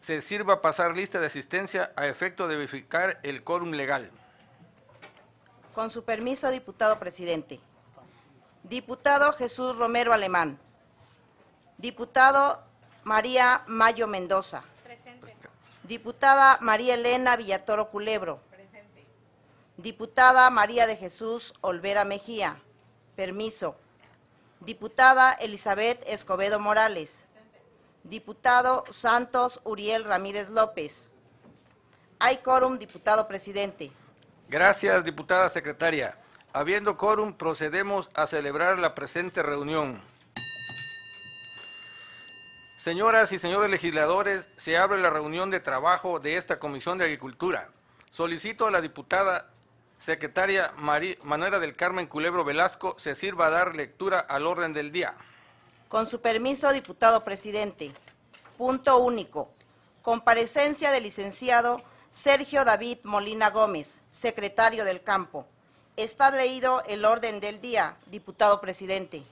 se sirva pasar lista de asistencia a efecto de verificar el quórum legal. Con su permiso, diputado presidente. Diputado Jesús Romero Alemán. Diputado María Mayo Mendoza. Presente. Diputada María Elena Villatoro Culebro. Presente. Diputada María de Jesús Olvera Mejía. Permiso. Diputada Elizabeth Escobedo Morales. Diputado Santos Uriel Ramírez López. Hay quórum, diputado presidente. Gracias, diputada secretaria. Habiendo quórum, procedemos a celebrar la presente reunión. Señoras y señores legisladores, se abre la reunión de trabajo de esta Comisión de Agricultura. Solicito a la diputada secretaria Manuela del Carmen Culebro Velasco se sirva a dar lectura al orden del día. Con su permiso, diputado presidente. Punto único. Comparecencia del licenciado Sergio David Molina Gómez, secretario del campo. Está leído el orden del día, diputado presidente.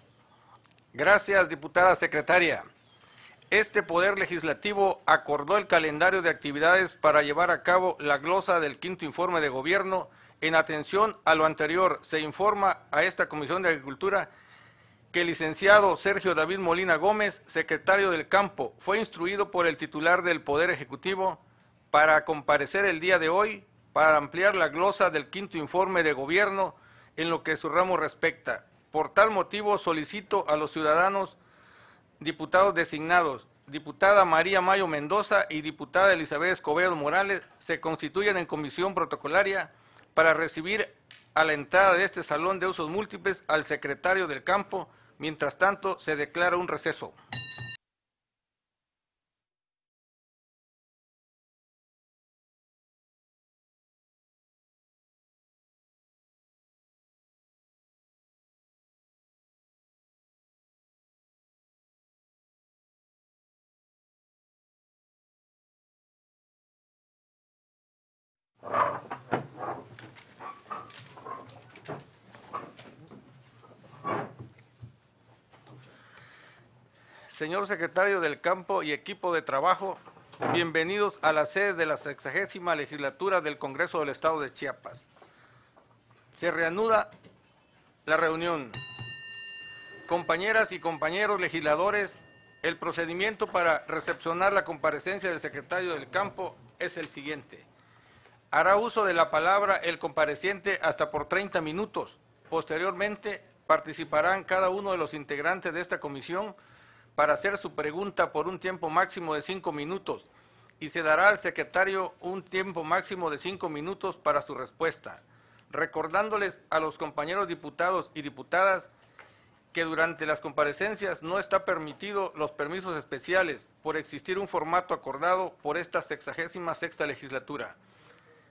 Gracias, diputada secretaria. Este Poder Legislativo acordó el calendario de actividades para llevar a cabo la glosa del quinto informe de gobierno. En atención a lo anterior, se informa a esta Comisión de Agricultura que el licenciado Sergio David Molina Gómez, secretario del campo, fue instruido por el titular del Poder Ejecutivo para comparecer el día de hoy para ampliar la glosa del quinto informe de gobierno en lo que su ramo respecta. Por tal motivo solicito a los ciudadanos diputados designados, diputada María Mayo Mendoza y diputada Elizabeth Escobedo Morales, se constituyan en comisión protocolaria para recibir a la entrada de este salón de usos múltiples al secretario del campo, Mientras tanto, se declara un receso. señor secretario del Campo y equipo de trabajo, bienvenidos a la sede de la sexagésima legislatura del Congreso del Estado de Chiapas. Se reanuda la reunión. Compañeras y compañeros legisladores, el procedimiento para recepcionar la comparecencia del secretario del Campo es el siguiente. Hará uso de la palabra el compareciente hasta por 30 minutos. Posteriormente, participarán cada uno de los integrantes de esta comisión para hacer su pregunta por un tiempo máximo de cinco minutos y se dará al secretario un tiempo máximo de cinco minutos para su respuesta. Recordándoles a los compañeros diputados y diputadas que durante las comparecencias no está permitido los permisos especiales por existir un formato acordado por esta sexagésima sexta legislatura.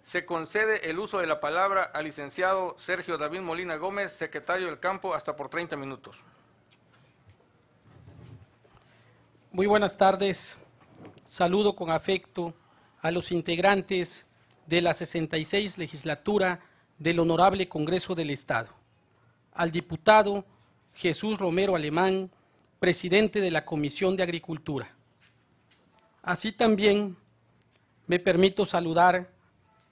Se concede el uso de la palabra al licenciado Sergio David Molina Gómez, secretario del campo, hasta por 30 minutos. Muy buenas tardes. Saludo con afecto a los integrantes de la 66 legislatura del Honorable Congreso del Estado, al diputado Jesús Romero Alemán, presidente de la Comisión de Agricultura. Así también me permito saludar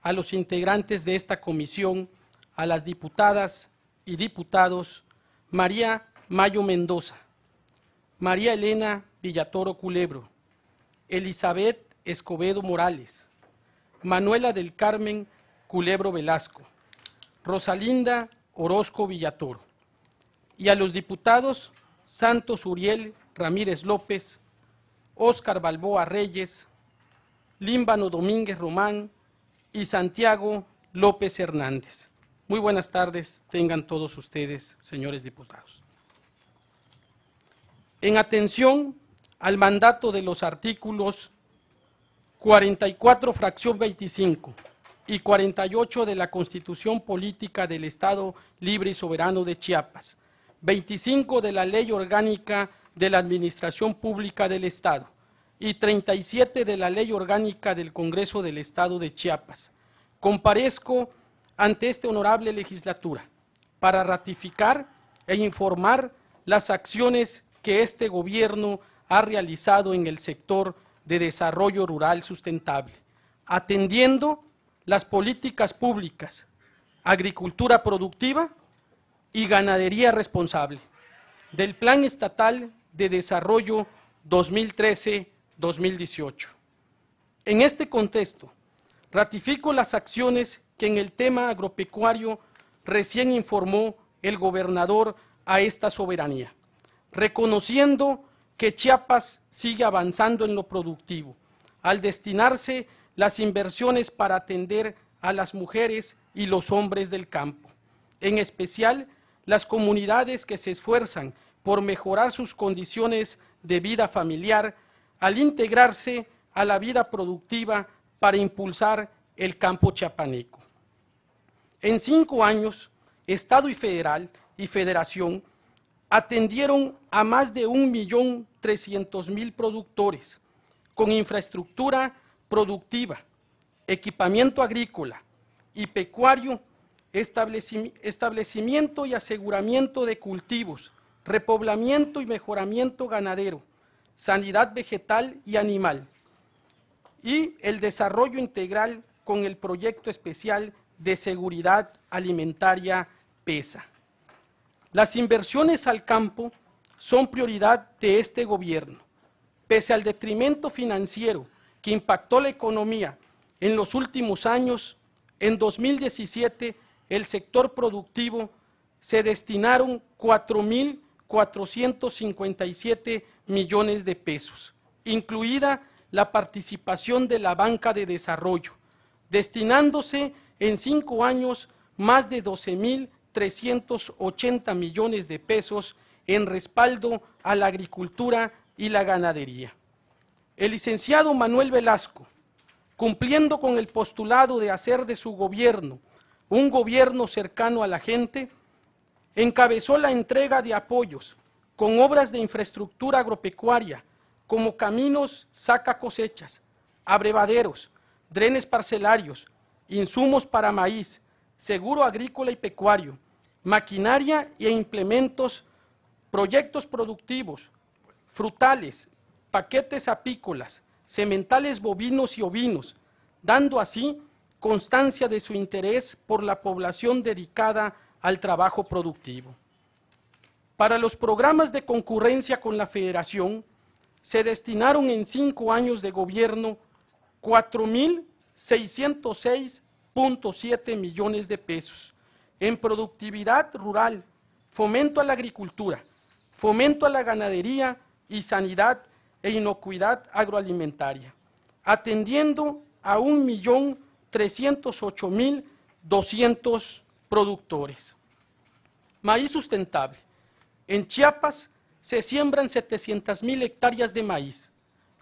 a los integrantes de esta comisión, a las diputadas y diputados María Mayo Mendoza, María Elena Villatoro Culebro, Elizabeth Escobedo Morales, Manuela del Carmen Culebro Velasco, Rosalinda Orozco Villatoro, y a los diputados Santos Uriel Ramírez López, Óscar Balboa Reyes, Límbano Domínguez Román y Santiago López Hernández. Muy buenas tardes, tengan todos ustedes, señores diputados. En atención al mandato de los artículos 44, fracción 25 y 48 de la Constitución Política del Estado Libre y Soberano de Chiapas, 25 de la Ley Orgánica de la Administración Pública del Estado y 37 de la Ley Orgánica del Congreso del Estado de Chiapas. Comparezco ante esta honorable legislatura para ratificar e informar las acciones que este gobierno ha realizado en el sector de desarrollo rural sustentable, atendiendo las políticas públicas, agricultura productiva y ganadería responsable del Plan Estatal de Desarrollo 2013-2018. En este contexto, ratifico las acciones que en el tema agropecuario recién informó el gobernador a esta soberanía, reconociendo que Chiapas sigue avanzando en lo productivo, al destinarse las inversiones para atender a las mujeres y los hombres del campo, en especial las comunidades que se esfuerzan por mejorar sus condiciones de vida familiar al integrarse a la vida productiva para impulsar el campo chiapaneco. En cinco años, Estado y Federal y Federación atendieron a más de 1.300.000 productores con infraestructura productiva, equipamiento agrícola y pecuario, establecimiento y aseguramiento de cultivos, repoblamiento y mejoramiento ganadero, sanidad vegetal y animal, y el desarrollo integral con el proyecto especial de seguridad alimentaria PESA. Las inversiones al campo son prioridad de este gobierno. Pese al detrimento financiero que impactó la economía en los últimos años, en 2017 el sector productivo se destinaron 4.457 millones de pesos, incluida la participación de la banca de desarrollo, destinándose en cinco años más de 12.000 380 millones de pesos en respaldo a la agricultura y la ganadería. El licenciado Manuel Velasco, cumpliendo con el postulado de hacer de su gobierno un gobierno cercano a la gente, encabezó la entrega de apoyos con obras de infraestructura agropecuaria como caminos saca cosechas, abrevaderos, drenes parcelarios, insumos para maíz, seguro agrícola y pecuario, maquinaria e implementos, proyectos productivos, frutales, paquetes apícolas, sementales bovinos y ovinos, dando así constancia de su interés por la población dedicada al trabajo productivo. Para los programas de concurrencia con la Federación, se destinaron en cinco años de gobierno 4.606.7 millones de pesos, en productividad rural, fomento a la agricultura, fomento a la ganadería y sanidad e inocuidad agroalimentaria, atendiendo a 1.308.200 productores. Maíz sustentable. En Chiapas se siembran 700.000 hectáreas de maíz,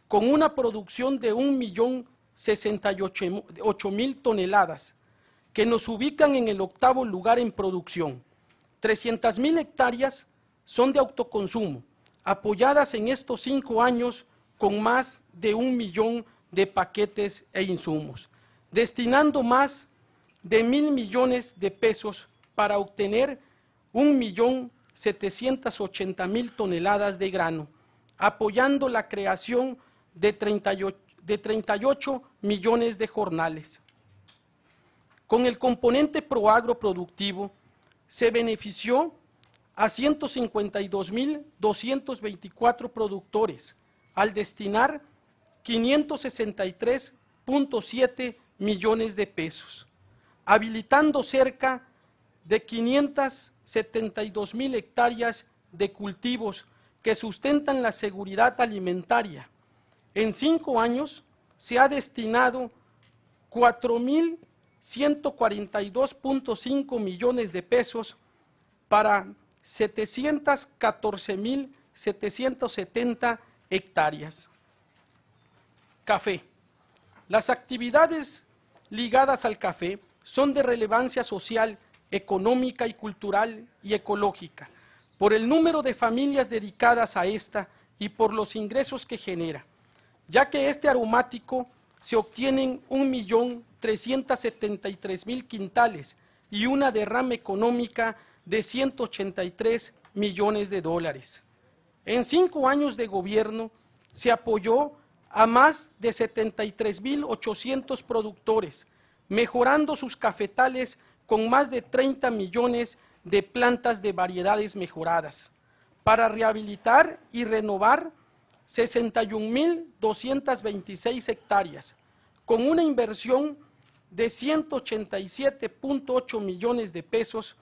con una producción de 1.068.000 toneladas que nos ubican en el octavo lugar en producción. mil hectáreas son de autoconsumo, apoyadas en estos cinco años con más de un millón de paquetes e insumos, destinando más de mil millones de pesos para obtener un millón ochenta mil toneladas de grano, apoyando la creación de treinta de 38 millones de jornales. Con el componente proagro productivo se benefició a 152.224 productores al destinar 563.7 millones de pesos, habilitando cerca de mil hectáreas de cultivos que sustentan la seguridad alimentaria. En cinco años se ha destinado 4.000 142.5 millones de pesos para 714.770 hectáreas. Café. Las actividades ligadas al café son de relevancia social, económica y cultural y ecológica, por el número de familias dedicadas a esta y por los ingresos que genera, ya que este aromático se obtienen 1.373.000 quintales y una derrama económica de 183 millones de dólares. En cinco años de gobierno se apoyó a más de 73.800 productores, mejorando sus cafetales con más de 30 millones de plantas de variedades mejoradas, para rehabilitar y renovar 61.226 hectáreas, con una inversión de 187.8 millones de pesos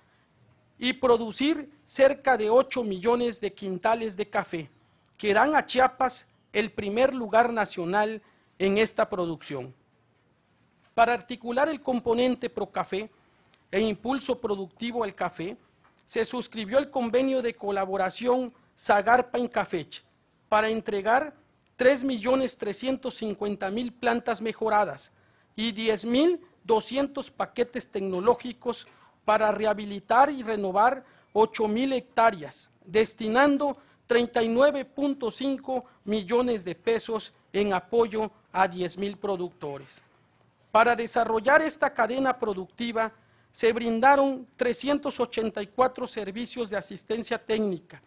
y producir cerca de 8 millones de quintales de café, que dan a Chiapas el primer lugar nacional en esta producción. Para articular el componente Procafé e impulso productivo al café, se suscribió el convenio de colaboración Zagarpa-Incafech, para entregar 3.350.000 plantas mejoradas y 10.200 paquetes tecnológicos para rehabilitar y renovar 8.000 hectáreas, destinando 39.5 millones de pesos en apoyo a 10.000 productores. Para desarrollar esta cadena productiva se brindaron 384 servicios de asistencia técnica,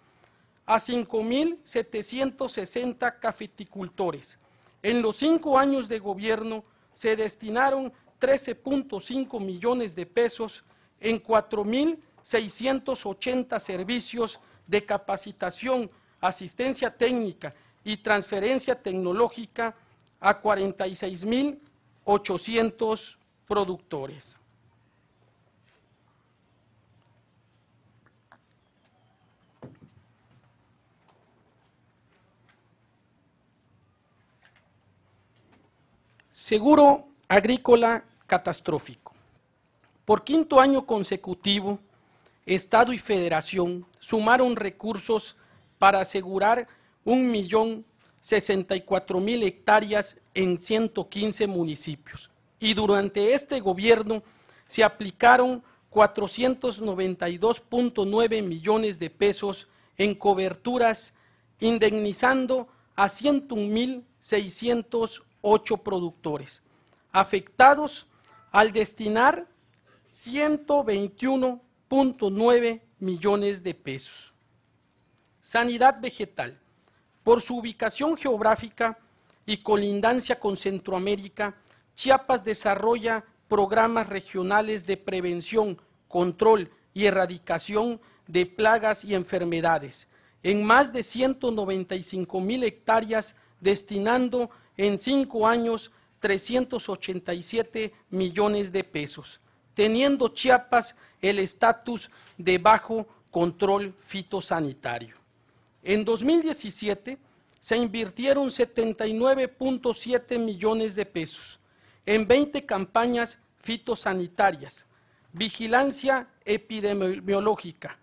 a 5.760 cafeticultores. En los cinco años de gobierno se destinaron 13.5 millones de pesos en 4.680 servicios de capacitación, asistencia técnica y transferencia tecnológica a 46.800 productores. Seguro agrícola catastrófico. Por quinto año consecutivo, Estado y Federación sumaron recursos para asegurar 1.064.000 hectáreas en 115 municipios. Y durante este gobierno se aplicaron 492.9 millones de pesos en coberturas, indemnizando a 101.600 ocho productores, afectados al destinar 121.9 millones de pesos. Sanidad vegetal. Por su ubicación geográfica y colindancia con Centroamérica, Chiapas desarrolla programas regionales de prevención, control y erradicación de plagas y enfermedades en más de 195 mil hectáreas destinando en cinco años 387 millones de pesos, teniendo Chiapas el estatus de bajo control fitosanitario. En 2017 se invirtieron 79.7 millones de pesos en 20 campañas fitosanitarias, vigilancia epidemiológica,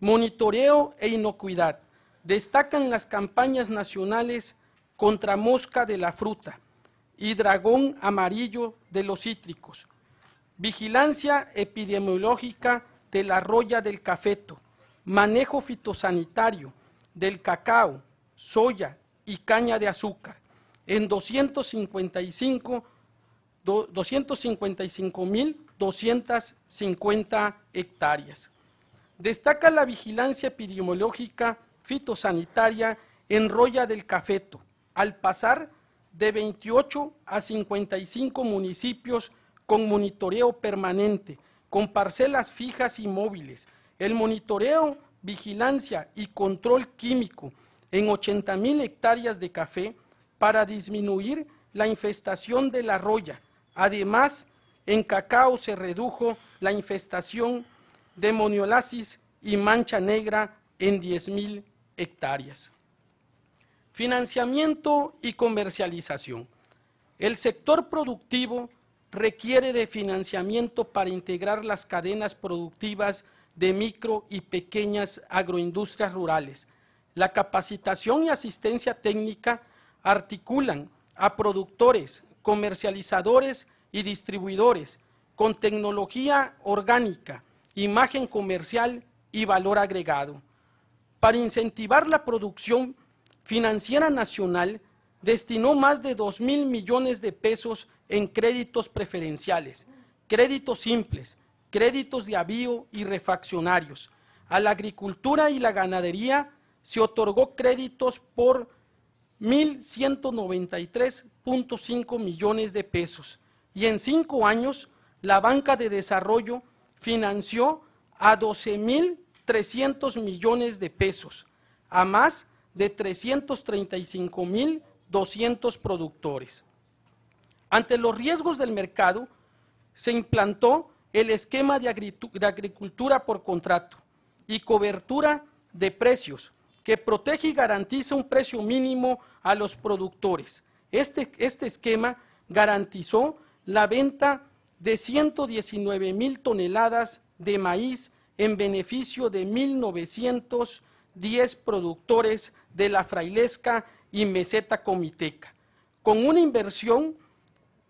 monitoreo e inocuidad. Destacan las campañas nacionales contra mosca de la fruta y dragón amarillo de los cítricos, vigilancia epidemiológica de la roya del cafeto, manejo fitosanitario del cacao, soya y caña de azúcar en 255 255.250 hectáreas. Destaca la vigilancia epidemiológica fitosanitaria en Roya del Cafeto, al pasar de 28 a 55 municipios con monitoreo permanente, con parcelas fijas y móviles, el monitoreo, vigilancia y control químico en 80 mil hectáreas de café para disminuir la infestación de la roya. Además, en cacao se redujo la infestación de moniolasis y mancha negra en 10 mil hectáreas. Financiamiento y comercialización. El sector productivo requiere de financiamiento para integrar las cadenas productivas de micro y pequeñas agroindustrias rurales. La capacitación y asistencia técnica articulan a productores, comercializadores y distribuidores con tecnología orgánica, imagen comercial y valor agregado. Para incentivar la producción Financiera Nacional destinó más de 2 mil millones de pesos en créditos preferenciales, créditos simples, créditos de avío y refaccionarios. A la agricultura y la ganadería se otorgó créditos por 1.193.5 millones de pesos. Y en cinco años, la banca de desarrollo financió a 12.300 millones de pesos, a más de 335.200 productores. Ante los riesgos del mercado, se implantó el esquema de, agricultura por contrato y cobertura de precios que protege y garantiza un precio mínimo a los productores. Este, este esquema garantizó la venta de 119 mil toneladas de maíz en beneficio de 1.900 10 productores de la frailesca y meseta comiteca, con una inversión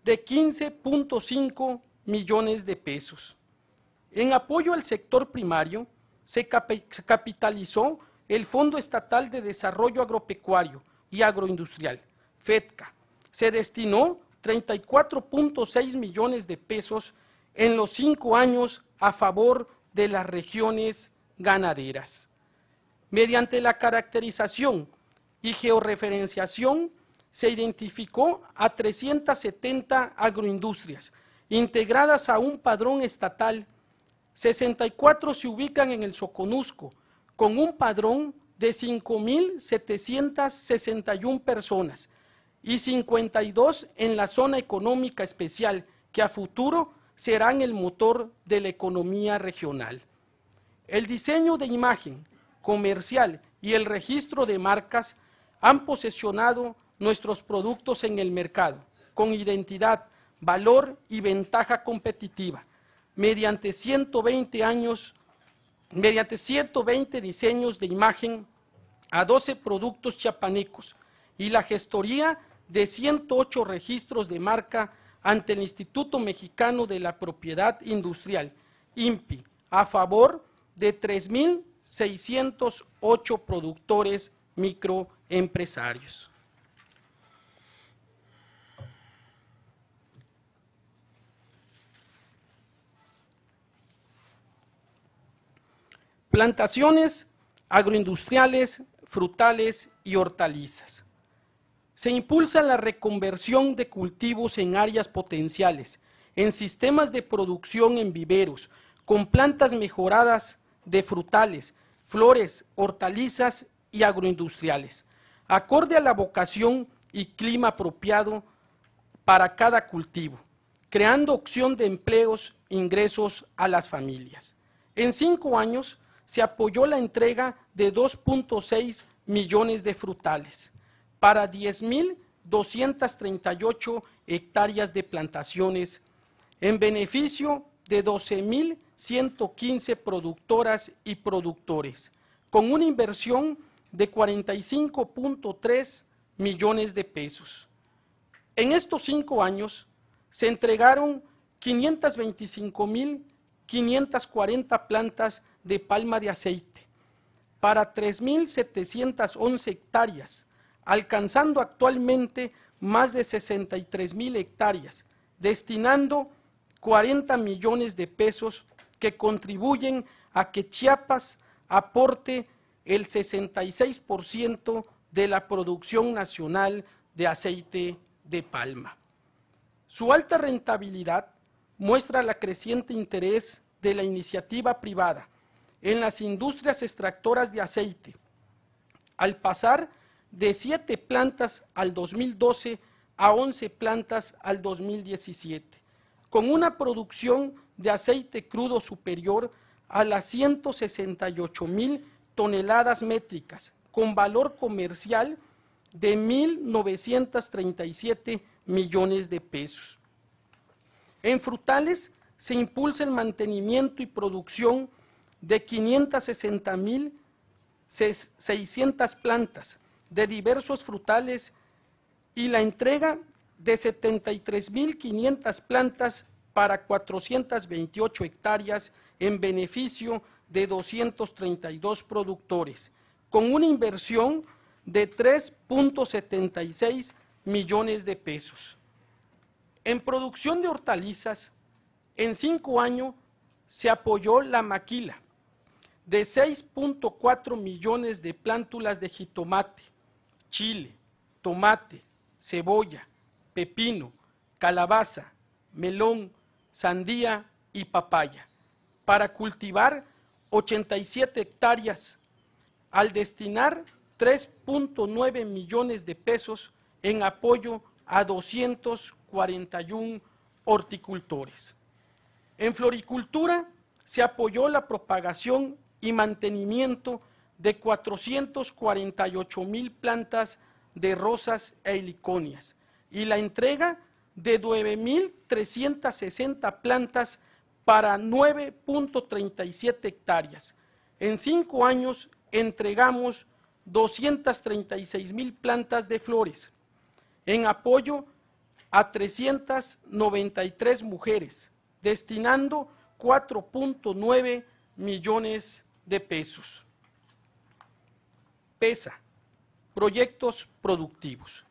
de 15.5 millones de pesos. En apoyo al sector primario, se, capitalizó el Fondo Estatal de Desarrollo Agropecuario y Agroindustrial, FEDCA. Se destinó 34.6 millones de pesos en los cinco años a favor de las regiones ganaderas. Mediante la caracterización y georreferenciación se identificó a 370 agroindustrias integradas a un padrón estatal. 64 se ubican en el Soconusco con un padrón de 5.761 personas y 52 en la zona económica especial que a futuro serán el motor de la economía regional. El diseño de imagen comercial y el registro de marcas han posesionado nuestros productos en el mercado con identidad, valor y ventaja competitiva mediante 120 años mediante 120 diseños de imagen a 12 productos chiapanecos y la gestoría de 108 registros de marca ante el Instituto Mexicano de la Propiedad Industrial, INPI, a favor de 3.000 608 productores microempresarios. Plantaciones agroindustriales, frutales y hortalizas. Se impulsa la reconversión de cultivos en áreas potenciales, en sistemas de producción en viveros, con plantas mejoradas de frutales, flores, hortalizas y agroindustriales, acorde a la vocación y clima apropiado para cada cultivo, creando opción de empleos, ingresos a las familias. En cinco años se apoyó la entrega de 2.6 millones de frutales para 10.238 hectáreas de plantaciones en beneficio de 12.115 productoras y productores, con una inversión de 45.3 millones de pesos. En estos cinco años se entregaron 525.540 plantas de palma de aceite para 3.711 hectáreas, alcanzando actualmente más de 63.000 hectáreas, destinando 40 millones de pesos que contribuyen a que Chiapas aporte el 66% de la producción nacional de aceite de palma. Su alta rentabilidad muestra la creciente interés de la iniciativa privada en las industrias extractoras de aceite, al pasar de 7 plantas al 2012 a 11 plantas al 2017 con una producción de aceite crudo superior a las 168 mil toneladas métricas, con valor comercial de 1.937 millones de pesos. En frutales se impulsa el mantenimiento y producción de 560 mil 600 plantas de diversos frutales y la entrega de 73.500 plantas para 428 hectáreas en beneficio de 232 productores, con una inversión de 3.76 millones de pesos. En producción de hortalizas, en cinco años se apoyó la maquila de 6.4 millones de plántulas de jitomate, chile, tomate, cebolla, pepino, calabaza, melón, sandía y papaya, para cultivar 87 hectáreas, al destinar 3.9 millones de pesos en apoyo a 241 horticultores. En floricultura se apoyó la propagación y mantenimiento de 448 mil plantas de rosas e heliconias, y la entrega de 9.360 plantas para 9.37 hectáreas. En cinco años entregamos 236.000 plantas de flores en apoyo a 393 mujeres, destinando 4.9 millones de pesos. PESA, proyectos productivos.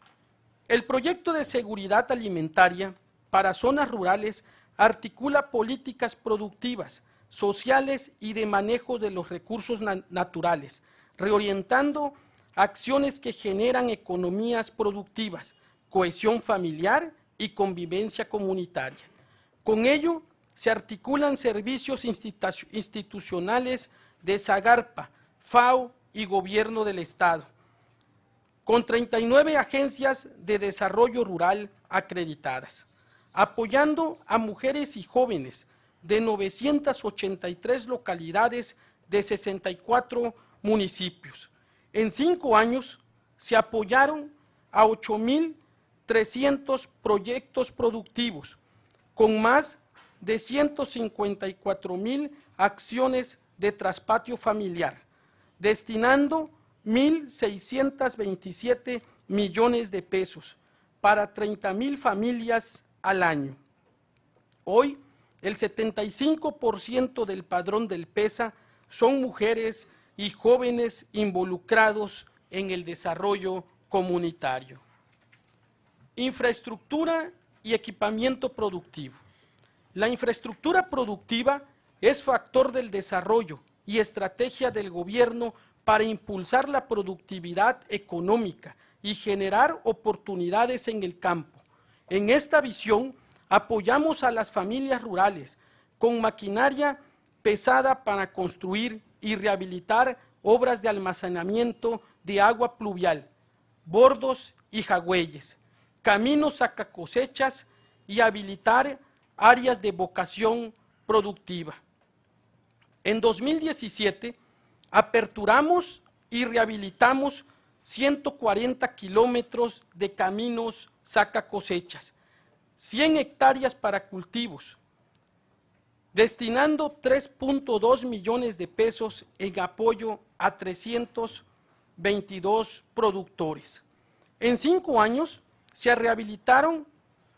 El proyecto de seguridad alimentaria para zonas rurales articula políticas productivas, sociales y de manejo de los recursos naturales, reorientando acciones que generan economías productivas, cohesión familiar y convivencia comunitaria. Con ello, se articulan servicios institucionales de Zagarpa, FAO y Gobierno del Estado, con 39 agencias de desarrollo rural acreditadas, apoyando a mujeres y jóvenes de 983 localidades de 64 municipios. En cinco años se apoyaron a 8.300 proyectos productivos, con más de 154,000 acciones de traspatio familiar, destinando 1.627 millones de pesos para 30.000 familias al año. Hoy, el 75% del padrón del PESA son mujeres y jóvenes involucrados en el desarrollo comunitario. Infraestructura y equipamiento productivo. La infraestructura productiva es factor del desarrollo y estrategia del gobierno para impulsar la productividad económica y generar oportunidades en el campo. En esta visión, apoyamos a las familias rurales con maquinaria pesada para construir y rehabilitar obras de almacenamiento de agua pluvial, bordos y jagüeyes, caminos a cosechas y habilitar áreas de vocación productiva. En 2017, aperturamos y rehabilitamos 140 kilómetros de caminos saca cosechas, 100 hectáreas para cultivos, destinando 3.2 millones de pesos en apoyo a 322 productores. En cinco años se rehabilitaron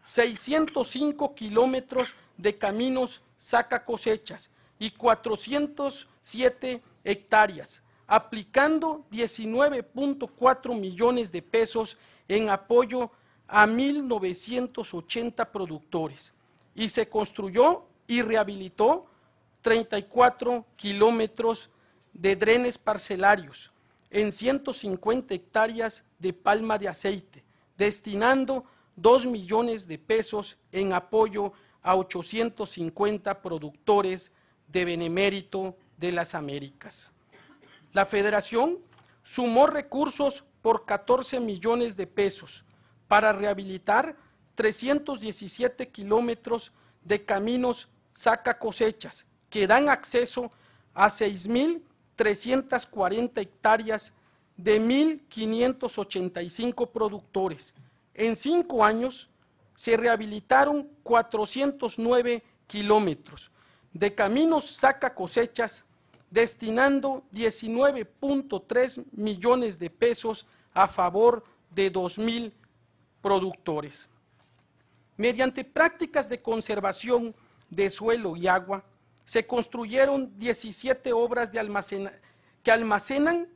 605 kilómetros de caminos saca cosechas y 407 hectáreas, aplicando 19.4 millones de pesos en apoyo a 1.980 productores y se construyó y rehabilitó 34 kilómetros de drenes parcelarios en 150 hectáreas de palma de aceite, destinando 2 millones de pesos en apoyo a 850 productores de benemérito de las Américas. La federación sumó recursos por 14 millones de pesos para rehabilitar 317 kilómetros de caminos saca cosechas que dan acceso a 6.340 hectáreas de 1.585 productores. En cinco años se rehabilitaron 409 kilómetros de caminos saca cosechas destinando 19.3 millones de pesos a favor de 2.000 productores. Mediante prácticas de conservación de suelo y agua, se construyeron 17 obras que almacenan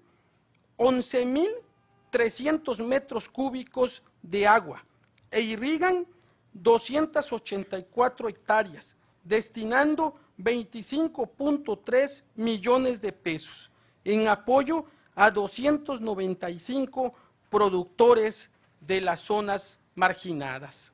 11.300 metros cúbicos de agua e irrigan 284 hectáreas, destinando 25.3 millones de pesos en apoyo a 295 productores de las zonas marginadas.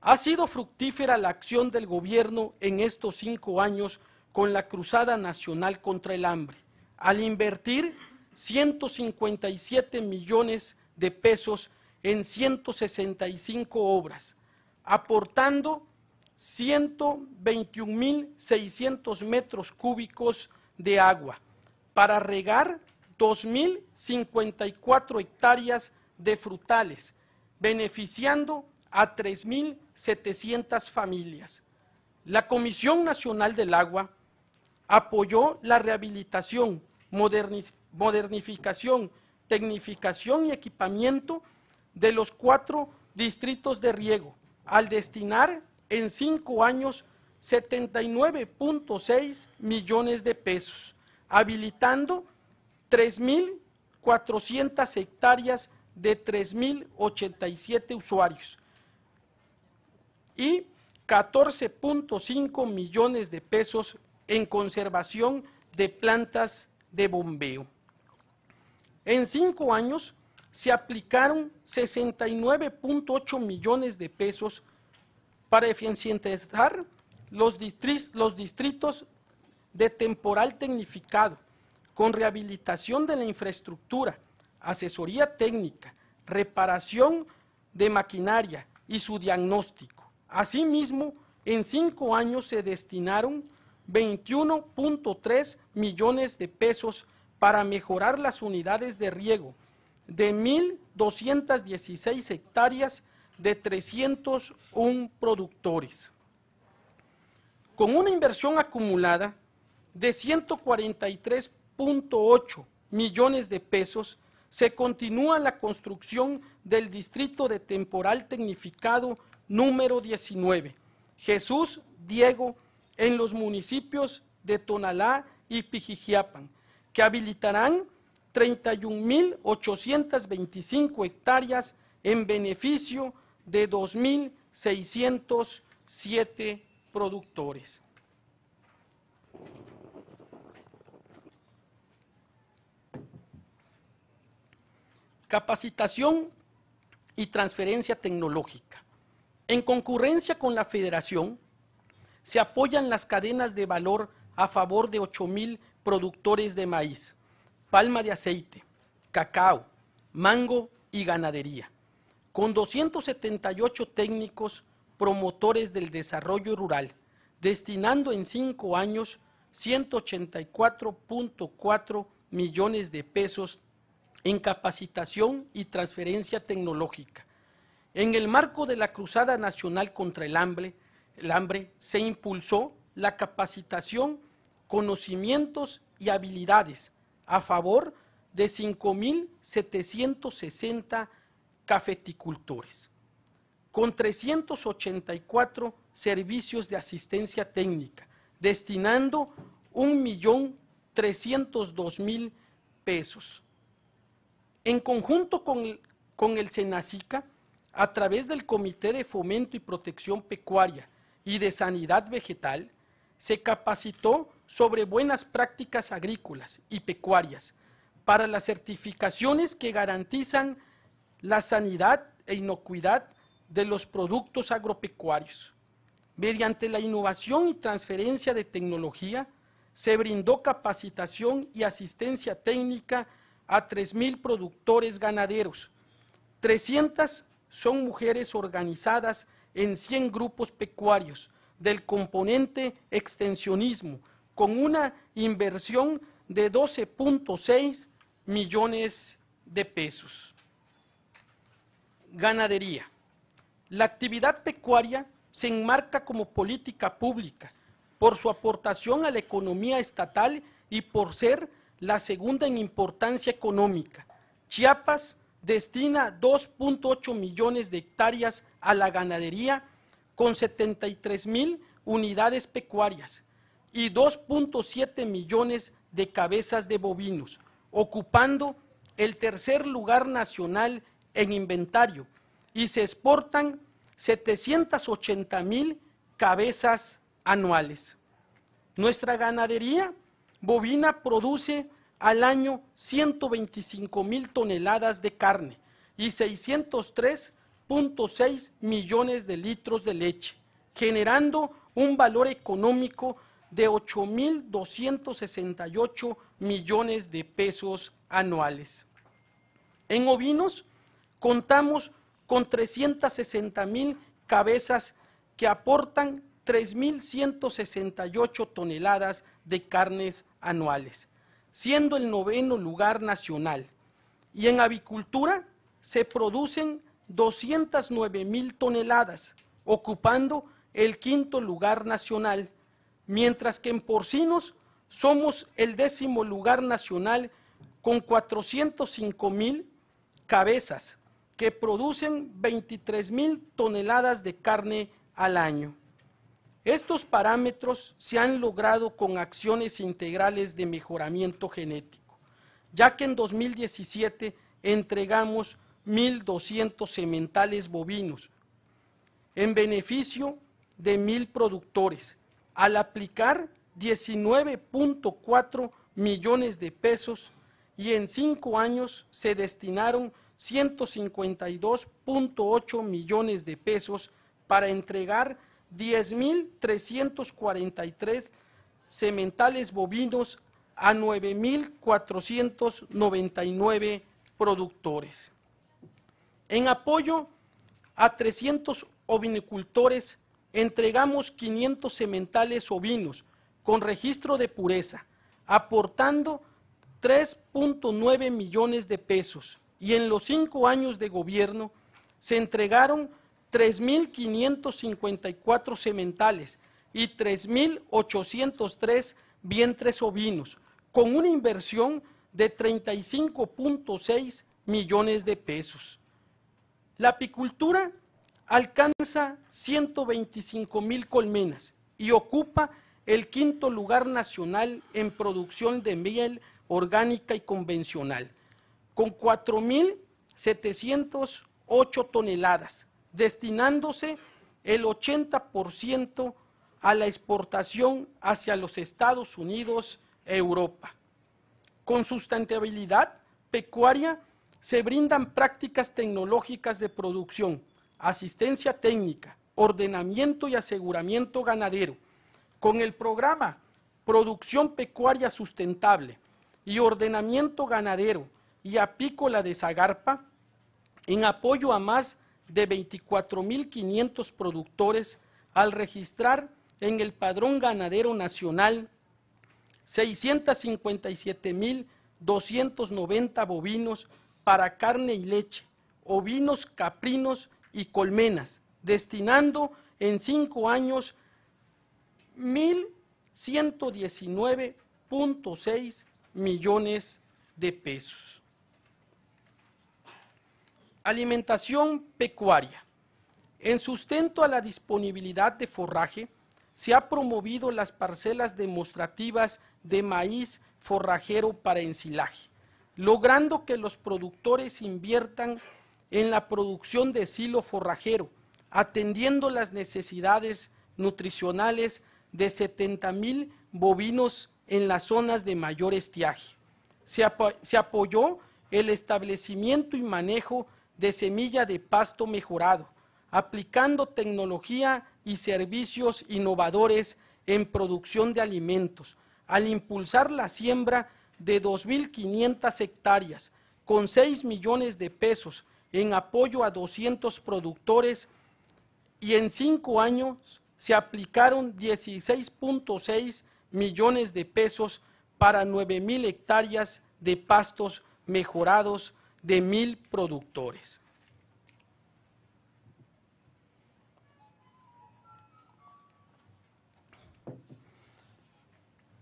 Ha sido fructífera la acción del gobierno en estos cinco años con la Cruzada Nacional contra el Hambre, al invertir 157 millones de pesos en 165 obras, aportando 121.600 metros cúbicos de agua para regar 2.054 hectáreas de frutales, beneficiando a 3.700 familias. La Comisión Nacional del Agua apoyó la rehabilitación, modernización, tecnificación y equipamiento de los cuatro distritos de riego al destinar en cinco años 79.6 millones de pesos, habilitando 3.400 hectáreas de 3.087 usuarios y 14.5 millones de pesos en conservación de plantas de bombeo. En cinco años se aplicaron 69.8 millones de pesos para eficientizar los, distritos, los distritos de temporal tecnificado, con rehabilitación de la infraestructura, asesoría técnica, reparación de maquinaria y su diagnóstico. Asimismo, en cinco años se destinaron 21.3 millones de pesos para mejorar las unidades de riego de 1.216 hectáreas de 301 productores, con una inversión acumulada de 143.8 millones de pesos, se continúa la construcción del distrito de temporal tecnificado número 19, Jesús Diego, en los municipios de Tonalá y Pijijiapan, que habilitarán 31.825 hectáreas en beneficio de 2.607 productores. Capacitación y transferencia tecnológica. En concurrencia con la Federación, se apoyan las cadenas de valor a favor de 8.000 productores de maíz, palma de aceite, cacao, mango y ganadería con 278 técnicos promotores del desarrollo rural, destinando en cinco años 184.4 millones de pesos en capacitación y transferencia tecnológica. En el marco de la Cruzada Nacional contra el Hambre, el hambre se impulsó la capacitación, conocimientos y habilidades a favor de 5.760 cafeticultores, con 384 servicios de asistencia técnica, destinando 1.302.000 pesos. En conjunto con el, con Senacica, a través del Comité de Fomento y Protección Pecuaria y de Sanidad Vegetal, se capacitó sobre buenas prácticas agrícolas y pecuarias para las certificaciones que garantizan la sanidad e inocuidad de los productos agropecuarios. Mediante la innovación y transferencia de tecnología, se brindó capacitación y asistencia técnica a 3.000 productores ganaderos. 300 son mujeres organizadas en 100 grupos pecuarios del componente extensionismo, con una inversión de 12.6 millones de pesos ganadería. La actividad pecuaria se enmarca como política pública por su aportación a la economía estatal y por ser la segunda en importancia económica. Chiapas destina 2.8 millones de hectáreas a la ganadería con 73 mil unidades pecuarias y 2.7 millones de cabezas de bovinos, ocupando el tercer lugar nacional en inventario y se exportan 780 mil cabezas anuales. Nuestra ganadería bovina produce al año 125 mil toneladas de carne y 603.6 millones de litros de leche, generando un valor económico de 8.268 millones de pesos anuales. En ovinos contamos con 360 mil cabezas que aportan 3.168 toneladas de carnes anuales, siendo el noveno lugar nacional. Y en avicultura se producen 209 mil toneladas, ocupando el quinto lugar nacional, mientras que en porcinos somos el décimo lugar nacional con 405 mil cabezas, que producen 23 mil toneladas de carne al año. Estos parámetros se han logrado con acciones integrales de mejoramiento genético, ya que en 2017 entregamos 1.200 sementales bovinos en beneficio de 1.000 productores, al aplicar 19.4 millones de pesos y en cinco años se destinaron 152.8 millones de pesos para entregar 10.343 sementales bovinos a 9.499 productores. En apoyo a 300 ovinicultores, entregamos 500 sementales ovinos con registro de pureza, aportando 3.9 millones de pesos y en los cinco años de gobierno se entregaron 3.554 sementales y 3.803 vientres ovinos, con una inversión de 35.6 millones de pesos. La apicultura alcanza 125 mil colmenas y ocupa el quinto lugar nacional en producción de miel orgánica y convencional con 4.708 toneladas, destinándose el 80% a la exportación hacia los Estados Unidos e Europa. Con sustentabilidad pecuaria se brindan prácticas tecnológicas de producción, asistencia técnica, ordenamiento y aseguramiento ganadero. Con el programa Producción Pecuaria Sustentable y Ordenamiento Ganadero y apícola de Zagarpa en apoyo a más de 24.500 productores al registrar en el Padrón Ganadero Nacional 657.290 bovinos para carne y leche, ovinos, caprinos y colmenas, destinando en cinco años 1.119.6 millones de pesos. Alimentación pecuaria. En sustento a la disponibilidad de forraje, se ha promovido las parcelas demostrativas de maíz forrajero para ensilaje, logrando que los productores inviertan en la producción de silo forrajero, atendiendo las necesidades nutricionales de 70 mil bovinos en las zonas de mayor estiaje. se apoyó el establecimiento y manejo de semilla de pasto mejorado, aplicando tecnología y servicios innovadores en producción de alimentos, al impulsar la siembra de 2.500 hectáreas con 6 millones de pesos en apoyo a 200 productores y en cinco años se aplicaron 16.6 millones de pesos para 9.000 hectáreas de pastos mejorados de mil productores.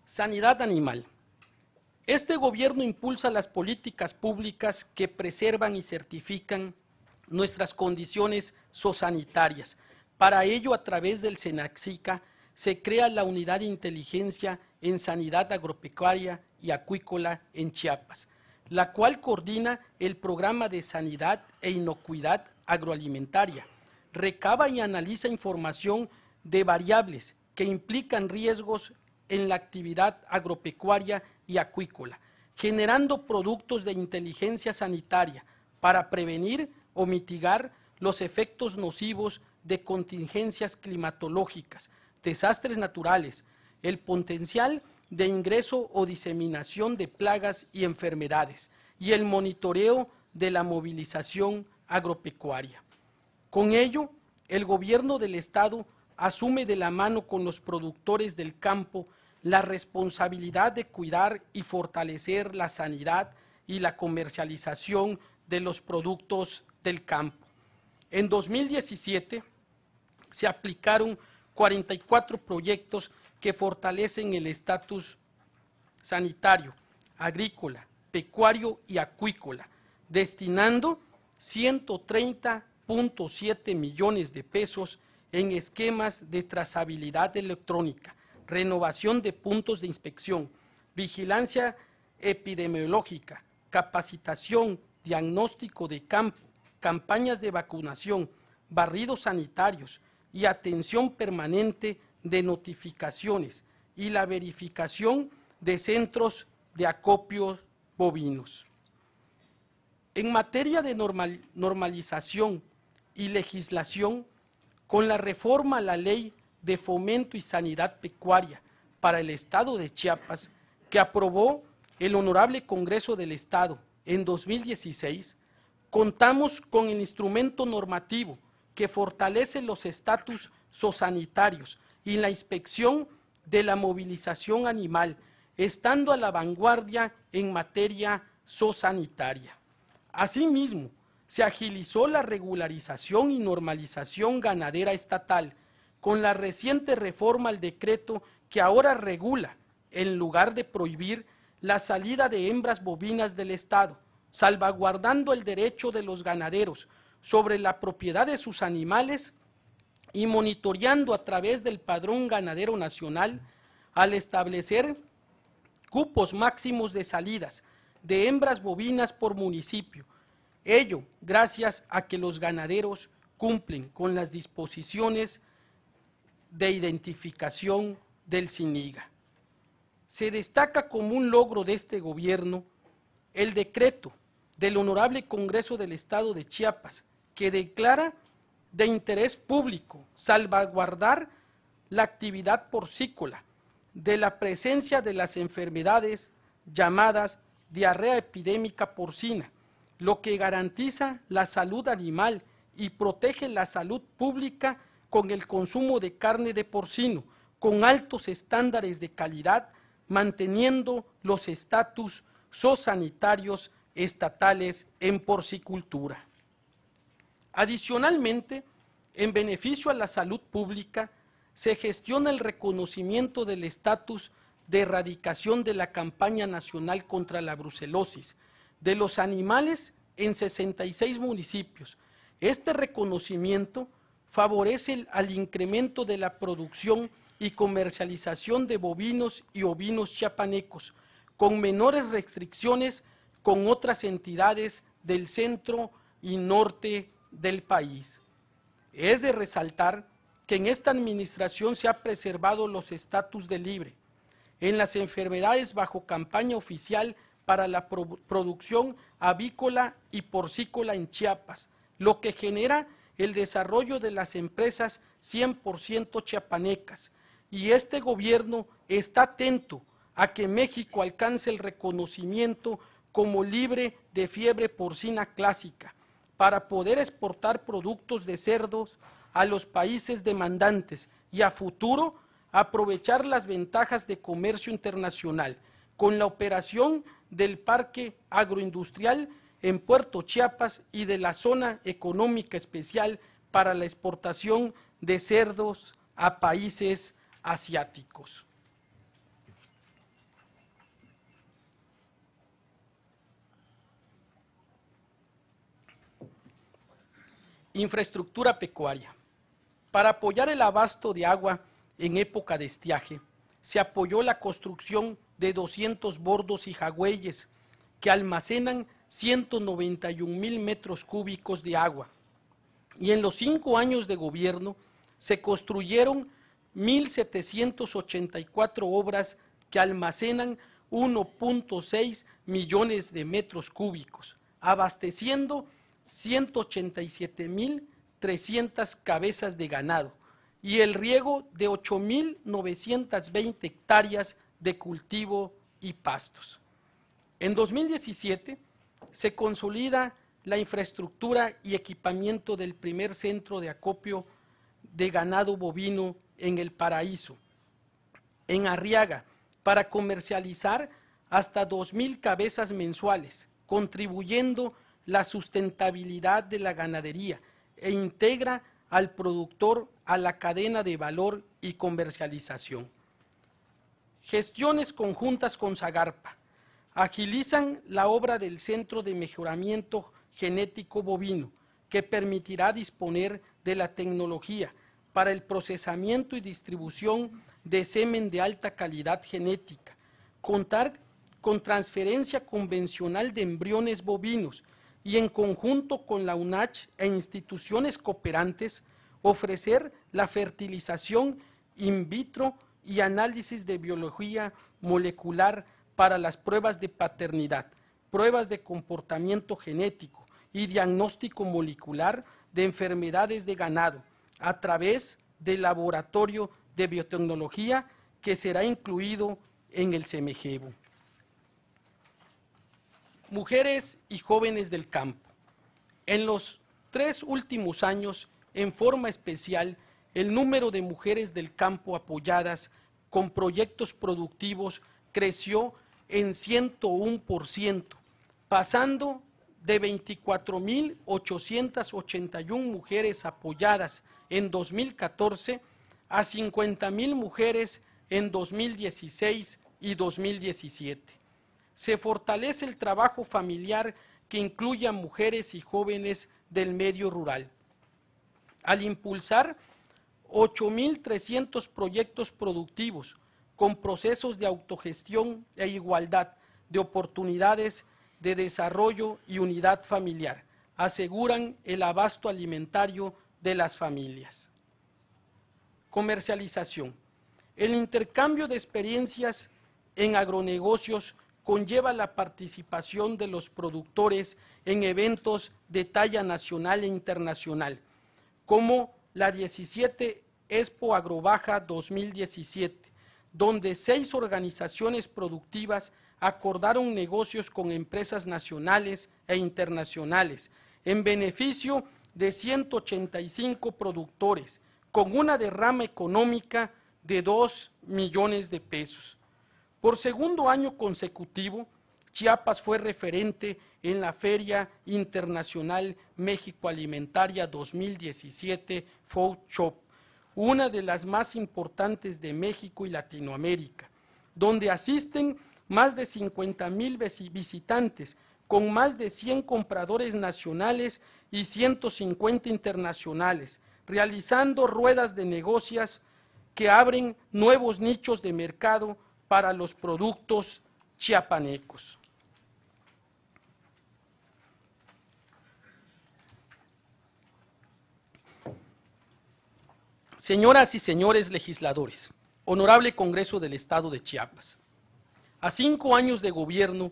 Sanidad animal. Este gobierno impulsa las políticas públicas que preservan y certifican nuestras condiciones sosanitarias. Para ello, a través del SENAXICA, se crea la Unidad de Inteligencia en Sanidad Agropecuaria y Acuícola en Chiapas la cual coordina el programa de sanidad e inocuidad agroalimentaria, recaba y analiza información de variables que implican riesgos en la actividad agropecuaria y acuícola, generando productos de inteligencia sanitaria para prevenir o mitigar los efectos nocivos de contingencias climatológicas, desastres naturales, el potencial de ingreso o diseminación de plagas y enfermedades y el monitoreo de la movilización agropecuaria. Con ello, el gobierno del Estado asume de la mano con los productores del campo la responsabilidad de cuidar y fortalecer la sanidad y la comercialización de los productos del campo. En 2017 se aplicaron 44 proyectos que fortalecen el estatus sanitario, agrícola, pecuario y acuícola, destinando 130.7 millones de pesos en esquemas de trazabilidad electrónica, renovación de puntos de inspección, vigilancia epidemiológica, capacitación, diagnóstico de campo, campañas de vacunación, barridos sanitarios y atención permanente de notificaciones y la verificación de centros de acopio bovinos. En materia de normalización y legislación, con la reforma a la Ley de Fomento y Sanidad Pecuaria para el Estado de Chiapas, que aprobó el Honorable Congreso del Estado en 2016, contamos con el instrumento normativo que fortalece los estatus sosanitarios y la inspección de la movilización animal, estando a la vanguardia en materia zoosanitaria. Asimismo, se agilizó la regularización y normalización ganadera estatal con la reciente reforma al decreto que ahora regula, en lugar de prohibir, la salida de hembras bovinas del Estado, salvaguardando el derecho de los ganaderos sobre la propiedad de sus animales y monitoreando a través del Padrón Ganadero Nacional al establecer cupos máximos de salidas de hembras bovinas por municipio. Ello gracias a que los ganaderos cumplen con las disposiciones de identificación del SINIGA. Se destaca como un logro de este gobierno el decreto del Honorable Congreso del Estado de Chiapas que declara de interés público, salvaguardar la actividad porcícola de la presencia de las enfermedades llamadas diarrea epidémica porcina, lo que garantiza la salud animal y protege la salud pública con el consumo de carne de porcino, con altos estándares de calidad, manteniendo los estatus sosanitarios estatales en porcicultura. Adicionalmente, en beneficio a la salud pública, se gestiona el reconocimiento del estatus de erradicación de la campaña nacional contra la brucelosis de los animales en 66 municipios. Este reconocimiento favorece al incremento de la producción y comercialización de bovinos y ovinos chiapanecos, con menores restricciones con otras entidades del centro y norte del país. Es de resaltar que en esta administración se ha preservado los estatus de libre en las enfermedades bajo campaña oficial para la producción avícola y porcícola en Chiapas, lo que genera el desarrollo de las empresas 100% chiapanecas. Y este gobierno está atento a que México alcance el reconocimiento como libre de fiebre porcina clásica, para poder exportar productos de cerdos a los países demandantes y a futuro aprovechar las ventajas de comercio internacional con la operación del parque agroindustrial en Puerto Chiapas y de la zona económica especial para la exportación de cerdos a países asiáticos. Infraestructura pecuaria. Para apoyar el abasto de agua en época de estiaje, se apoyó la construcción de 200 bordos y jagüeyes que almacenan 191 mil metros cúbicos de agua. Y en los cinco años de gobierno se construyeron 1.784 obras que almacenan 1.6 millones de metros cúbicos, abasteciendo 187.300 cabezas de ganado y el riego de 8.920 hectáreas de cultivo y pastos. En 2017 se consolida la infraestructura y equipamiento del primer centro de acopio de ganado bovino en el Paraíso, en Arriaga, para comercializar hasta 2.000 cabezas mensuales, contribuyendo la sustentabilidad de la ganadería e integra al productor a la cadena de valor y comercialización. Gestiones conjuntas con Zagarpa agilizan la obra del Centro de Mejoramiento Genético Bovino, que permitirá disponer de la tecnología para el procesamiento y distribución de semen de alta calidad genética, contar con transferencia convencional de embriones bovinos, y en conjunto con la UNACH e instituciones cooperantes ofrecer la fertilización in vitro y análisis de biología molecular para las pruebas de paternidad, pruebas de comportamiento genético y diagnóstico molecular de enfermedades de ganado a través del laboratorio de biotecnología que será incluido en el CEMEGEBO mujeres y jóvenes del campo. En los tres últimos años, en forma especial, el número de mujeres del campo apoyadas con proyectos productivos creció en 101%, pasando de 24.881 mujeres apoyadas en 2014 a 50.000 mujeres en 2016 y 2017 se fortalece el trabajo familiar que incluya mujeres y jóvenes del medio rural. Al impulsar 8.300 proyectos productivos con procesos de autogestión e igualdad de oportunidades de desarrollo y unidad familiar, aseguran el abasto alimentario de las familias. Comercialización. El intercambio de experiencias en agronegocios conlleva la participación de los productores en eventos de talla nacional e internacional, como la 17 Expo Agrobaja 2017, donde seis organizaciones productivas acordaron negocios con empresas nacionales e internacionales en beneficio de 185 productores, con una derrama económica de 2 millones de pesos. Por segundo año consecutivo, Chiapas fue referente en la Feria Internacional México Alimentaria 2017 Food Shop, una de las más importantes de México y Latinoamérica, donde asisten más de 50 mil visitantes, con más de 100 compradores nacionales y 150 internacionales, realizando ruedas de negocios que abren nuevos nichos de mercado para los productos chiapanecos. Señoras y señores legisladores, Honorable Congreso del Estado de Chiapas, a cinco años de gobierno,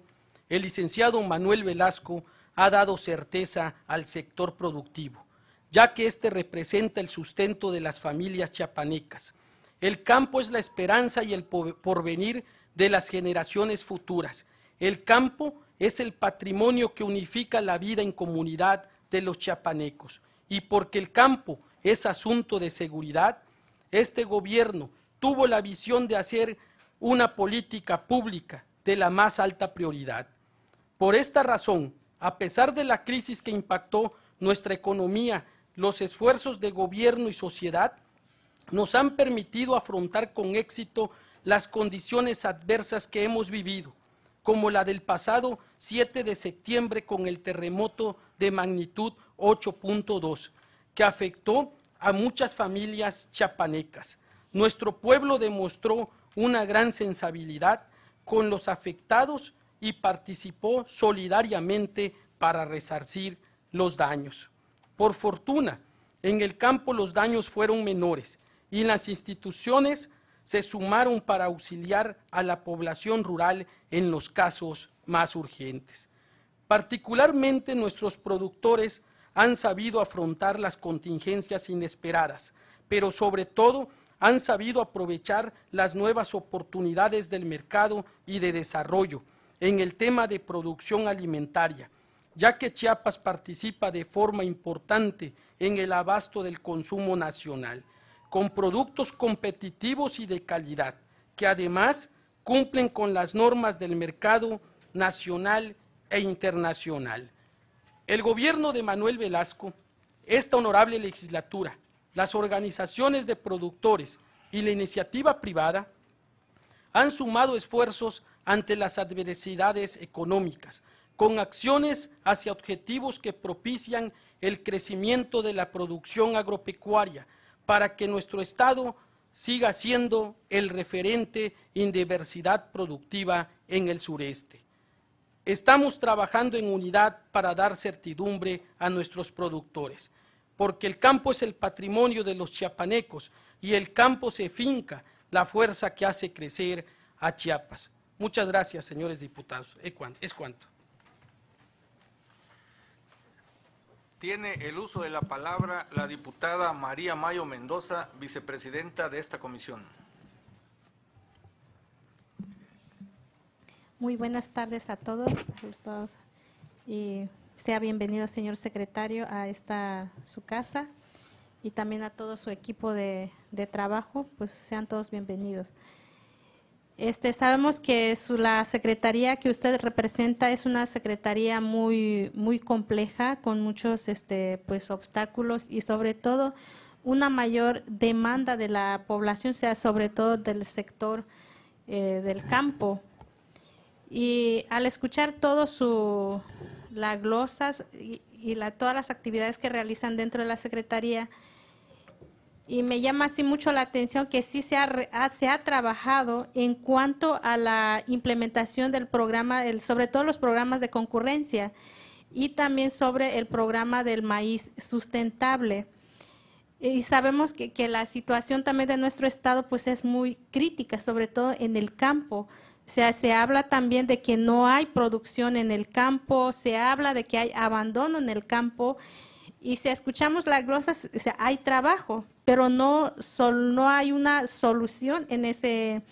el licenciado Manuel Velasco ha dado certeza al sector productivo, ya que este representa el sustento de las familias chiapanecas, el campo es la esperanza y el porvenir de las generaciones futuras. El campo es el patrimonio que unifica la vida en comunidad de los chiapanecos. Y porque el campo es asunto de seguridad, este gobierno tuvo la visión de hacer una política pública de la más alta prioridad. Por esta razón, a pesar de la crisis que impactó nuestra economía, los esfuerzos de gobierno y sociedad nos han permitido afrontar con éxito las condiciones adversas que hemos vivido, como la del pasado 7 de septiembre con el terremoto de magnitud 8.2, que afectó a muchas familias chapanecas. Nuestro pueblo demostró una gran sensibilidad con los afectados y participó solidariamente para resarcir los daños. Por fortuna, en el campo los daños fueron menores y las instituciones se sumaron para auxiliar a la población rural en los casos más urgentes. Particularmente nuestros productores han sabido afrontar las contingencias inesperadas, pero sobre todo han sabido aprovechar las nuevas oportunidades del mercado y de desarrollo en el tema de producción alimentaria, ya que Chiapas participa de forma importante en el abasto del consumo nacional con productos competitivos y de calidad, que además cumplen con las normas del mercado nacional e internacional. El gobierno de Manuel Velasco, esta honorable legislatura, las organizaciones de productores y la iniciativa privada han sumado esfuerzos ante las adversidades económicas, con acciones hacia objetivos que propician el crecimiento de la producción agropecuaria, para que nuestro Estado siga siendo el referente en diversidad productiva en el sureste. Estamos trabajando en unidad para dar certidumbre a nuestros productores, porque el campo es el patrimonio de los chiapanecos y el campo se finca la fuerza que hace crecer a Chiapas. Muchas gracias, señores diputados. Es cuanto. Tiene el uso de la palabra la diputada María Mayo Mendoza, vicepresidenta de esta comisión. Muy buenas tardes a todos, todos. Y sea bienvenido, señor secretario, a esta su casa y también a todo su equipo de, de trabajo, pues sean todos bienvenidos. Este, sabemos que la secretaría que usted representa es una secretaría muy, compleja, con muchos este, pues, obstáculos y sobre todo una mayor demanda de la población, sea, sobre todo del sector eh, del campo. Y al escuchar todas su, las glosas y, todas las actividades que realizan dentro de la secretaría, y me llama así mucho la atención que sí se ha, se ha trabajado en cuanto a la implementación del programa, sobre todo los programas de concurrencia y también sobre el programa del maíz sustentable. Y sabemos que, que la situación también de nuestro estado pues es muy crítica, sobre todo en el campo. O sea, se habla también de que no hay producción en el campo, se habla de que hay abandono en el campo y si escuchamos las glosas, hay trabajo, pero no, no hay una solución en ese,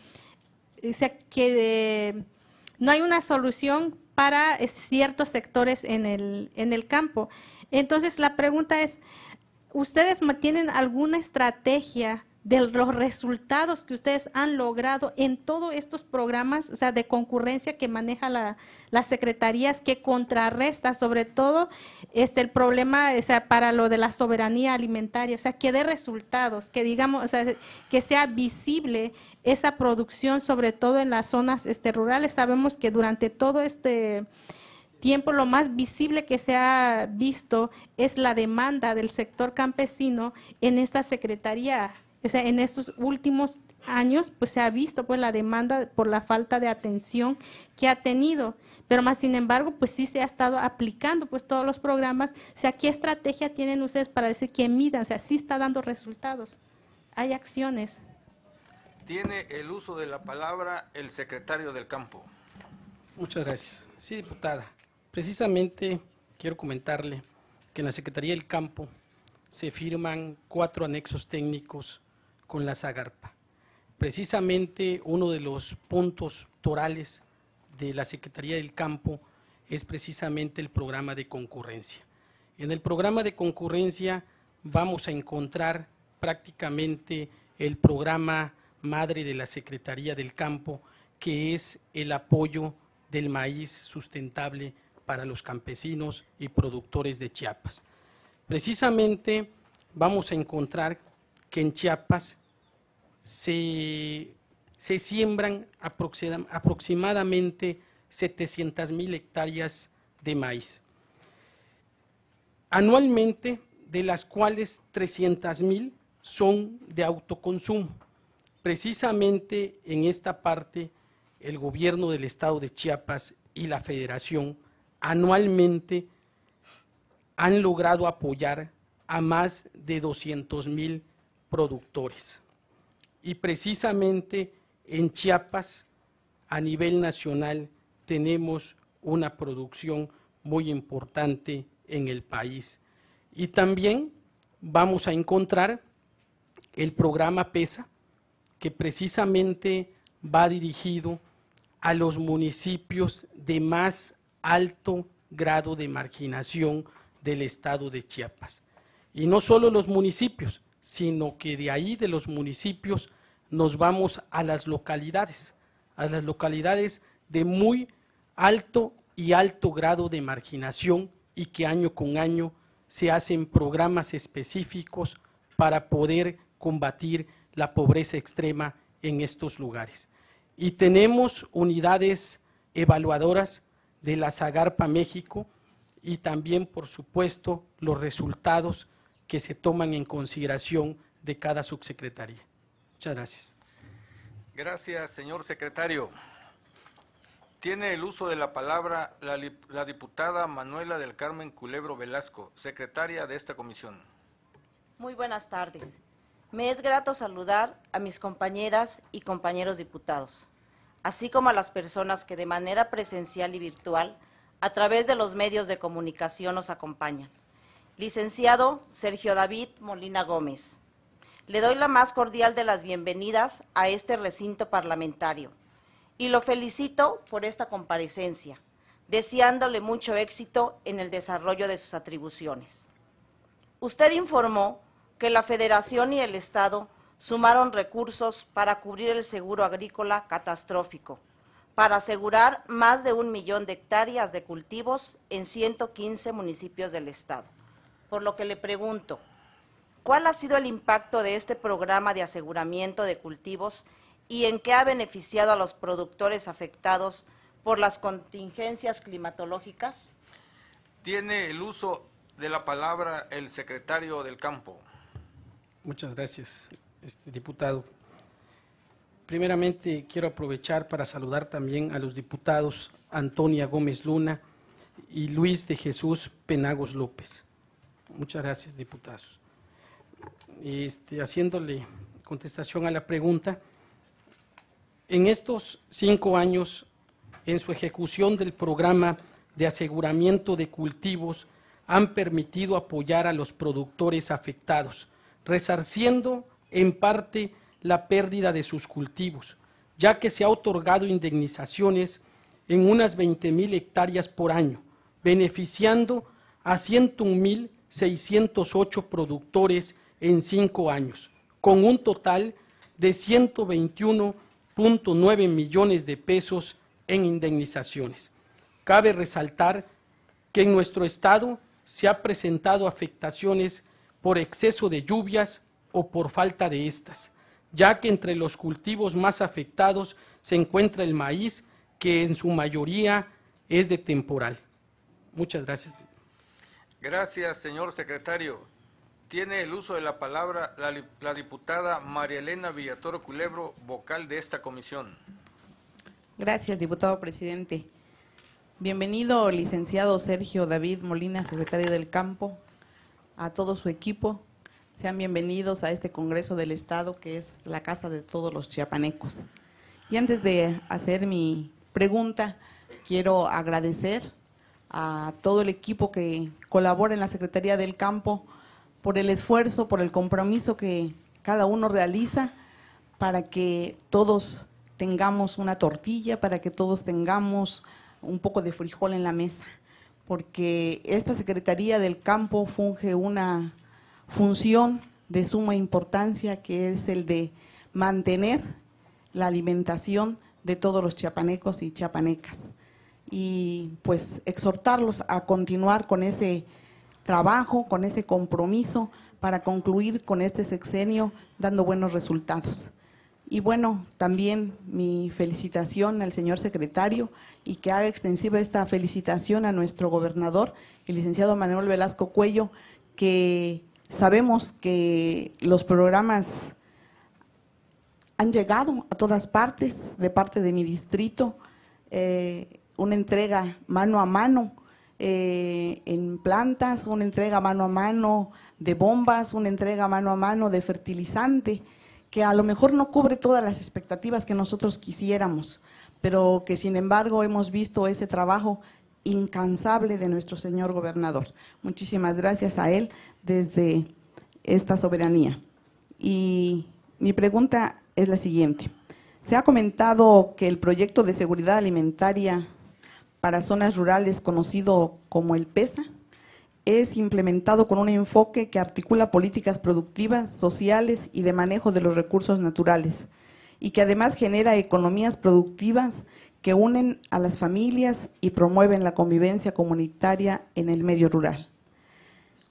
no hay una solución para ciertos sectores en el, en el campo. Entonces la pregunta es, ¿ustedes tienen alguna estrategia de los resultados que ustedes han logrado en todos estos programas, o sea, de concurrencia que maneja la, las secretarías, que contrarresta sobre todo este, el problema, para lo de la soberanía alimentaria, o sea, que dé resultados, que digamos, o sea, que sea visible esa producción, sobre todo en las zonas este, rurales. Sabemos que durante todo este tiempo lo más visible que se ha visto es la demanda del sector campesino en esta secretaría o sea, en estos últimos años, pues se ha visto pues la demanda por la falta de atención que ha tenido, pero más sin embargo, pues sí se ha estado aplicando pues todos los programas, o sea, ¿qué estrategia tienen ustedes para decir que midan? O sea, sí está dando resultados, hay acciones. Tiene el uso de la palabra el secretario del campo. Muchas gracias. Sí, diputada, precisamente quiero comentarle que en la Secretaría del Campo se firman cuatro anexos técnicos con la Zagarpa. Precisamente uno de los puntos torales de la Secretaría del Campo es precisamente el programa de concurrencia. En el programa de concurrencia vamos a encontrar prácticamente el programa madre de la Secretaría del Campo, que es el apoyo del maíz sustentable para los campesinos y productores de Chiapas. Precisamente vamos a encontrar que en Chiapas se, siembran aproximadamente 700 mil hectáreas de maíz. Anualmente, de las cuales 300 mil son de autoconsumo. Precisamente en esta parte, el gobierno del estado de Chiapas y la federación anualmente han logrado apoyar a más de 200 mil productores. Y precisamente en Chiapas, a nivel nacional, tenemos una producción muy importante en el país. Y también vamos a encontrar el programa PESA, que precisamente va dirigido a los municipios de más alto grado de marginación del estado de Chiapas. Y no solo los municipios, sino que de ahí, de los municipios, nos vamos a las localidades, a las localidades de muy alto y alto grado de marginación y que año con año se hacen programas específicos para poder combatir la pobreza extrema en estos lugares. Y tenemos unidades evaluadoras de la Zagarpa México y también, por supuesto, los resultados que se toman en consideración de cada subsecretaría. Muchas gracias. Gracias, señor secretario. Tiene el uso de la palabra la, la, diputada Manuela del Carmen Culebro Velasco, secretaria de esta comisión. Muy buenas tardes. Me es grato saludar a mis compañeras y compañeros diputados, así como a las personas que de manera presencial y virtual, a través de los medios de comunicación, nos acompañan licenciado Sergio David Molina Gómez. Le doy la más cordial de las bienvenidas a este recinto parlamentario y lo felicito por esta comparecencia, deseándole mucho éxito en el desarrollo de sus atribuciones. Usted informó que la Federación y el Estado sumaron recursos para cubrir el seguro agrícola catastrófico, para asegurar más de un millón de hectáreas de cultivos en 115 municipios del Estado por lo que le pregunto, ¿cuál ha sido el impacto de este programa de aseguramiento de cultivos y en qué ha beneficiado a los productores afectados por las contingencias climatológicas? Tiene el uso de la palabra el secretario del campo. Muchas gracias, este diputado. Primeramente quiero aprovechar para saludar también a los diputados Antonia Gómez Luna y Luis de Jesús Penagos López. Muchas gracias, diputados. Este, haciéndole contestación a la pregunta, en estos cinco años, en su ejecución del programa de aseguramiento de cultivos, han permitido apoyar a los productores afectados, resarciendo en parte la pérdida de sus cultivos, ya que se ha otorgado indemnizaciones en unas mil hectáreas por año, beneficiando a mil 608 productores en cinco años, con un total de 121.9 millones de pesos en indemnizaciones. Cabe resaltar que en nuestro estado se ha presentado afectaciones por exceso de lluvias o por falta de estas, ya que entre los cultivos más afectados se encuentra el maíz, que en su mayoría es de temporal. Muchas gracias. Gracias, señor secretario. Tiene el uso de la palabra la, diputada María Elena Villatoro Culebro, vocal de esta comisión. Gracias, diputado presidente. Bienvenido, licenciado Sergio David Molina, secretario del campo, a todo su equipo. Sean bienvenidos a este Congreso del Estado, que es la casa de todos los chiapanecos. Y antes de hacer mi pregunta, quiero agradecer a todo el equipo que colabora en la Secretaría del Campo por el esfuerzo, por el compromiso que cada uno realiza para que todos tengamos una tortilla, para que todos tengamos un poco de frijol en la mesa, porque esta Secretaría del Campo funge una función de suma importancia que es el de mantener la alimentación de todos los chiapanecos y chiapanecas y pues exhortarlos a continuar con ese trabajo, con ese compromiso para concluir con este sexenio dando buenos resultados. Y bueno, también mi felicitación al señor secretario y que haga extensiva esta felicitación a nuestro gobernador, el licenciado Manuel Velasco Cuello, que sabemos que los programas han llegado a todas partes, de parte de mi distrito. Eh, una entrega mano a mano eh, en plantas, una entrega mano a mano de bombas, una entrega mano a mano de fertilizante, que a lo mejor no cubre todas las expectativas que nosotros quisiéramos, pero que sin embargo hemos visto ese trabajo incansable de nuestro señor gobernador. Muchísimas gracias a él desde esta soberanía. Y mi pregunta es la siguiente. Se ha comentado que el proyecto de seguridad alimentaria para zonas rurales conocido como el PESA, es implementado con un enfoque que articula políticas productivas, sociales y de manejo de los recursos naturales, y que además genera economías productivas que unen a las familias y promueven la convivencia comunitaria en el medio rural.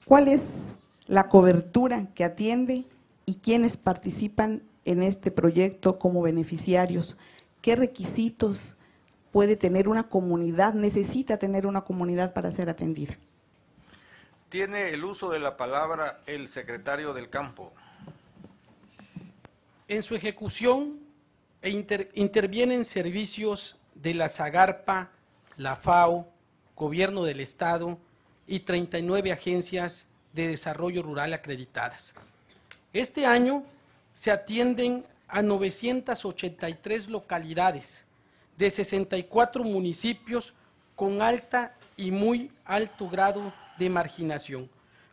¿Cuál es la cobertura que atiende y quiénes participan en este proyecto como beneficiarios? ¿Qué requisitos puede tener una comunidad, necesita tener una comunidad para ser atendida. Tiene el uso de la palabra el secretario del campo. En su ejecución e intervienen servicios de la Zagarpa, la FAO, Gobierno del Estado y 39 agencias de desarrollo rural acreditadas. Este año se atienden a 983 localidades de 64 municipios con alta y muy alto grado de marginación.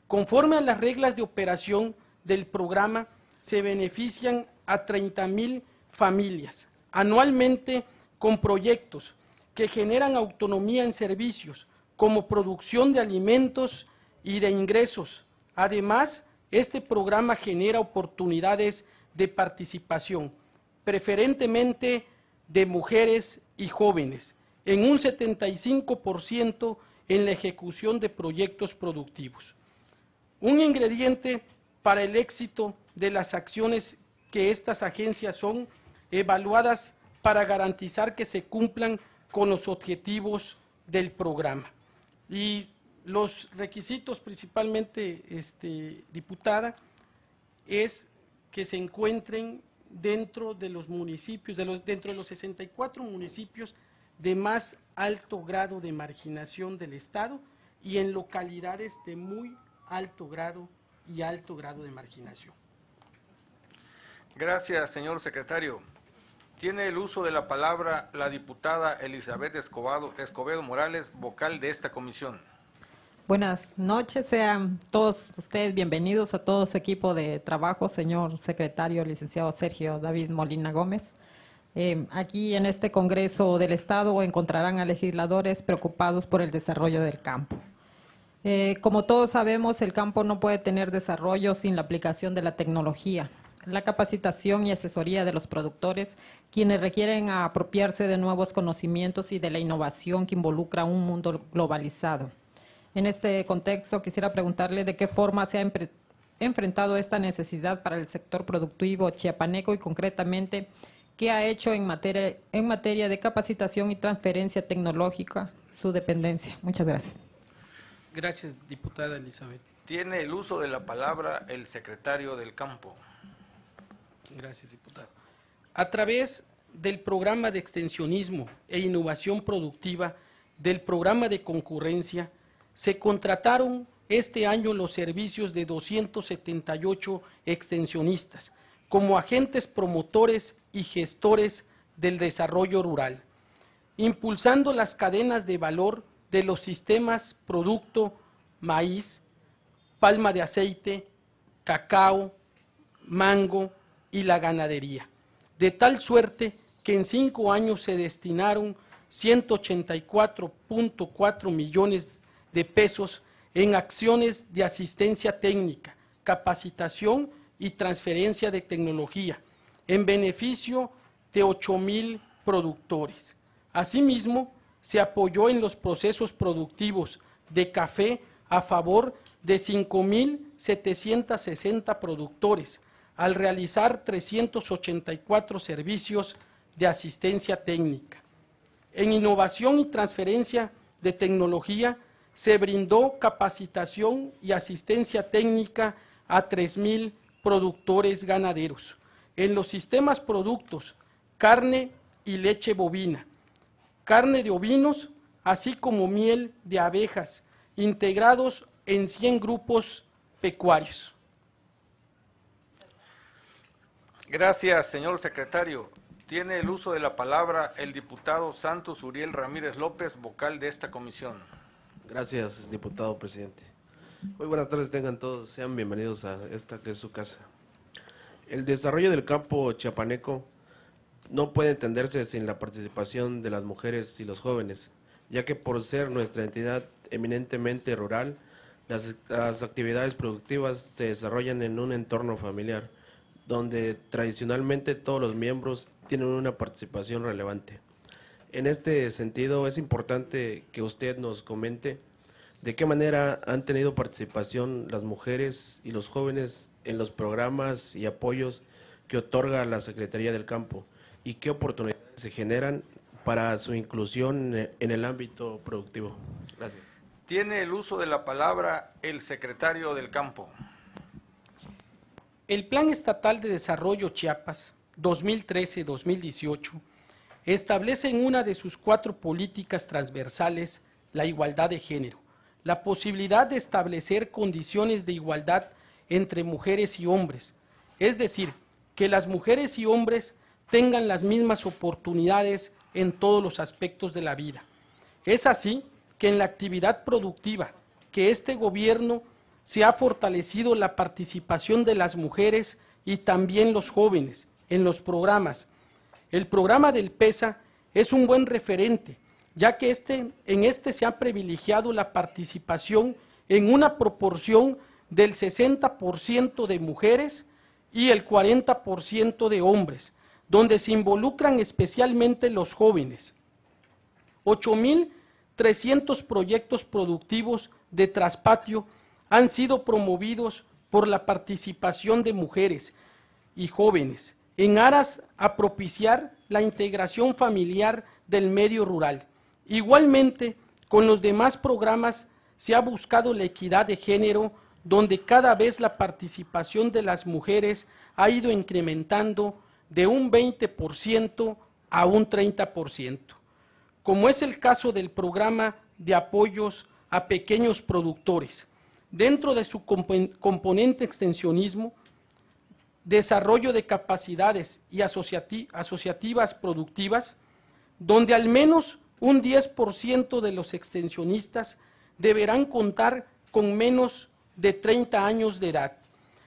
Conforme a las reglas de operación del programa, se benefician a 30.000 familias anualmente con proyectos que generan autonomía en servicios como producción de alimentos y de ingresos. Además, este programa genera oportunidades de participación, preferentemente de mujeres y jóvenes, en un 75% en la ejecución de proyectos productivos. Un ingrediente para el éxito de las acciones que estas agencias son evaluadas para garantizar que se cumplan con los objetivos del programa. Y los requisitos principalmente, este, diputada, es que se encuentren dentro de los municipios, dentro de los 64 municipios de más alto grado de marginación del Estado y en localidades de muy alto grado y alto grado de marginación. Gracias, señor secretario. Tiene el uso de la palabra la diputada Elizabeth Escobado Escobedo Morales, vocal de esta comisión. Buenas noches, sean todos ustedes bienvenidos a todo su equipo de trabajo, señor secretario licenciado Sergio David Molina Gómez. Eh, aquí en este Congreso del Estado encontrarán a legisladores preocupados por el desarrollo del campo. Eh, como todos sabemos, el campo no puede tener desarrollo sin la aplicación de la tecnología, la capacitación y asesoría de los productores, quienes requieren apropiarse de nuevos conocimientos y de la innovación que involucra un mundo globalizado. En este contexto, quisiera preguntarle de qué forma se ha enfrentado esta necesidad para el sector productivo chiapaneco y concretamente qué ha hecho en materia, en materia de capacitación y transferencia tecnológica su dependencia. Muchas gracias. Gracias, diputada Elizabeth. Tiene el uso de la palabra el secretario del campo. Gracias, diputada. A través del programa de extensionismo e innovación productiva, del programa de concurrencia, se contrataron este año los servicios de 278 extensionistas como agentes promotores y gestores del desarrollo rural, impulsando las cadenas de valor de los sistemas producto, maíz, palma de aceite, cacao, mango y la ganadería, de tal suerte que en cinco años se destinaron 184.4 millones de pesos en acciones de asistencia técnica, capacitación y transferencia de tecnología, en beneficio de mil productores. Asimismo, se apoyó en los procesos productivos de café a favor de 5.760 productores, al realizar 384 servicios de asistencia técnica. En innovación y transferencia de tecnología, se brindó capacitación y asistencia técnica a 3.000 productores ganaderos en los sistemas productos carne y leche bovina, carne de ovinos, así como miel de abejas, integrados en 100 grupos pecuarios. Gracias, señor secretario. Tiene el uso de la palabra el diputado Santos Uriel Ramírez López, vocal de esta comisión. Gracias, diputado presidente. Muy buenas tardes tengan todos, sean bienvenidos a esta que es su casa. El desarrollo del campo chiapaneco no puede entenderse sin la participación de las mujeres y los jóvenes, ya que por ser nuestra entidad eminentemente rural, las, las actividades productivas se desarrollan en un entorno familiar, donde tradicionalmente todos los miembros tienen una participación relevante. En este sentido, es importante que usted nos comente de qué manera han tenido participación las mujeres y los jóvenes en los programas y apoyos que otorga la Secretaría del Campo y qué oportunidades se generan para su inclusión en el ámbito productivo. Gracias. Tiene el uso de la palabra el secretario del campo. El Plan Estatal de Desarrollo Chiapas 2013-2018 establece en una de sus cuatro políticas transversales la igualdad de género, la posibilidad de establecer condiciones de igualdad entre mujeres y hombres, es decir, que las mujeres y hombres tengan las mismas oportunidades en todos los aspectos de la vida. Es así que en la actividad productiva que este gobierno se ha fortalecido la participación de las mujeres y también los jóvenes en los programas el programa del PESA es un buen referente, ya que este, en este se ha privilegiado la participación en una proporción del 60% de mujeres y el 40% de hombres, donde se involucran especialmente los jóvenes. 8.300 proyectos productivos de traspatio han sido promovidos por la participación de mujeres y jóvenes, en aras a propiciar la integración familiar del medio rural. Igualmente, con los demás programas se ha buscado la equidad de género, donde cada vez la participación de las mujeres ha ido incrementando de un 20% a un 30%, como es el caso del programa de apoyos a pequeños productores. Dentro de su componente extensionismo, desarrollo de capacidades y asociativas productivas, donde al menos un 10% de los extensionistas deberán contar con menos de 30 años de edad.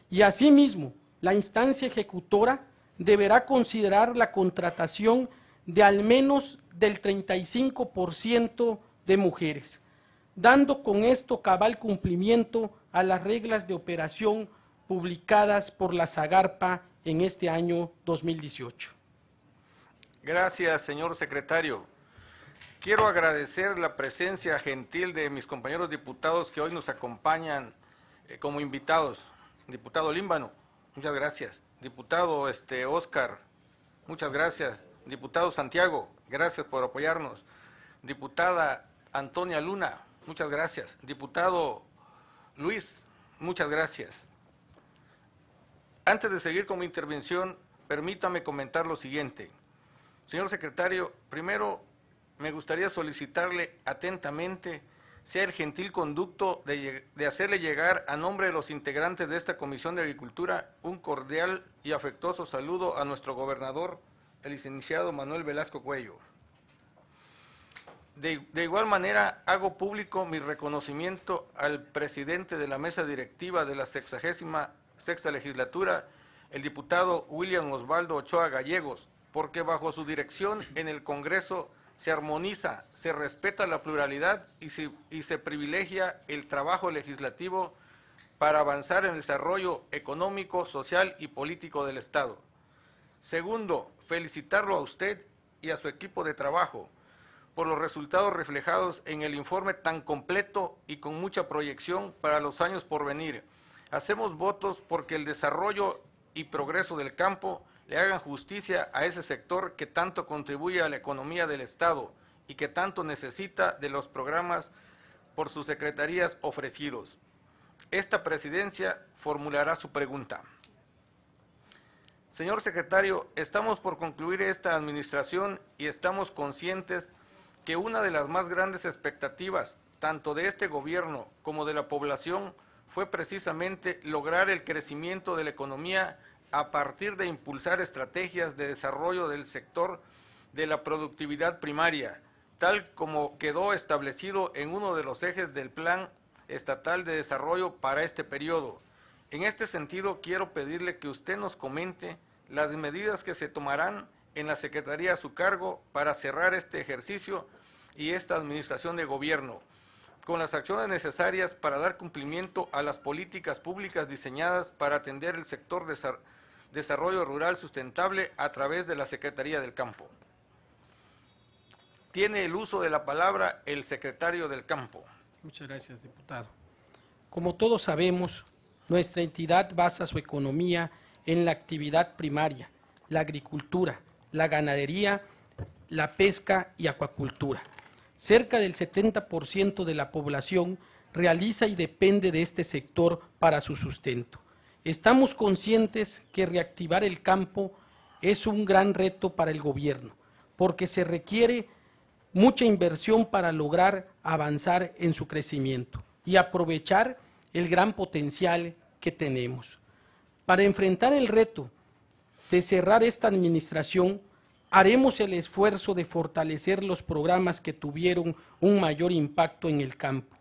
Y asimismo, la instancia ejecutora deberá considerar la contratación de al menos del 35% de mujeres, dando con esto cabal cumplimiento a las reglas de operación publicadas por la Zagarpa en este año 2018. Gracias, señor secretario. Quiero agradecer la presencia gentil de mis compañeros diputados que hoy nos acompañan eh, como invitados. Diputado Límbano, muchas gracias. Diputado este, Oscar, muchas gracias. Diputado Santiago, gracias por apoyarnos. Diputada Antonia Luna, muchas gracias. Diputado Luis, muchas gracias. Antes de seguir con mi intervención, permítame comentar lo siguiente. Señor secretario, primero me gustaría solicitarle atentamente sea el gentil conducto de, hacerle llegar a nombre de los integrantes de esta Comisión de Agricultura un cordial y afectuoso saludo a nuestro gobernador, el licenciado Manuel Velasco Cuello. De, de igual manera, hago público mi reconocimiento al presidente de la mesa directiva de la sexagésima sexta legislatura el diputado William Osvaldo Ochoa Gallegos, porque bajo su dirección en el Congreso se armoniza, se respeta la pluralidad y se, privilegia el trabajo legislativo para avanzar en el desarrollo económico, social y político del Estado. Segundo, felicitarlo a usted y a su equipo de trabajo por los resultados reflejados en el informe tan completo y con mucha proyección para los años por venir, Hacemos votos porque el desarrollo y progreso del campo le hagan justicia a ese sector que tanto contribuye a la economía del Estado y que tanto necesita de los programas por sus secretarías ofrecidos. Esta presidencia formulará su pregunta. Señor secretario, estamos por concluir esta administración y estamos conscientes que una de las más grandes expectativas, tanto de este gobierno como de la población, fue precisamente lograr el crecimiento de la economía a partir de impulsar estrategias de desarrollo del sector de la productividad primaria, tal como quedó establecido en uno de los ejes del Plan Estatal de Desarrollo para este periodo. En este sentido, quiero pedirle que usted nos comente las medidas que se tomarán en la Secretaría a su cargo para cerrar este ejercicio y esta administración de gobierno con las acciones necesarias para dar cumplimiento a las políticas públicas diseñadas para atender el sector de desarrollo rural sustentable a través de la Secretaría del Campo. Tiene el uso de la palabra el secretario del Campo. Muchas gracias, diputado. Como todos sabemos, nuestra entidad basa su economía en la actividad primaria, la agricultura, la ganadería, la pesca y acuacultura cerca del 70% de la población realiza y depende de este sector para su sustento. Estamos conscientes que reactivar el campo es un gran reto para el gobierno, porque se requiere mucha inversión para lograr avanzar en su crecimiento y aprovechar el gran potencial que tenemos. Para enfrentar el reto de cerrar esta administración, haremos el esfuerzo de fortalecer los programas que tuvieron un mayor impacto en el campo,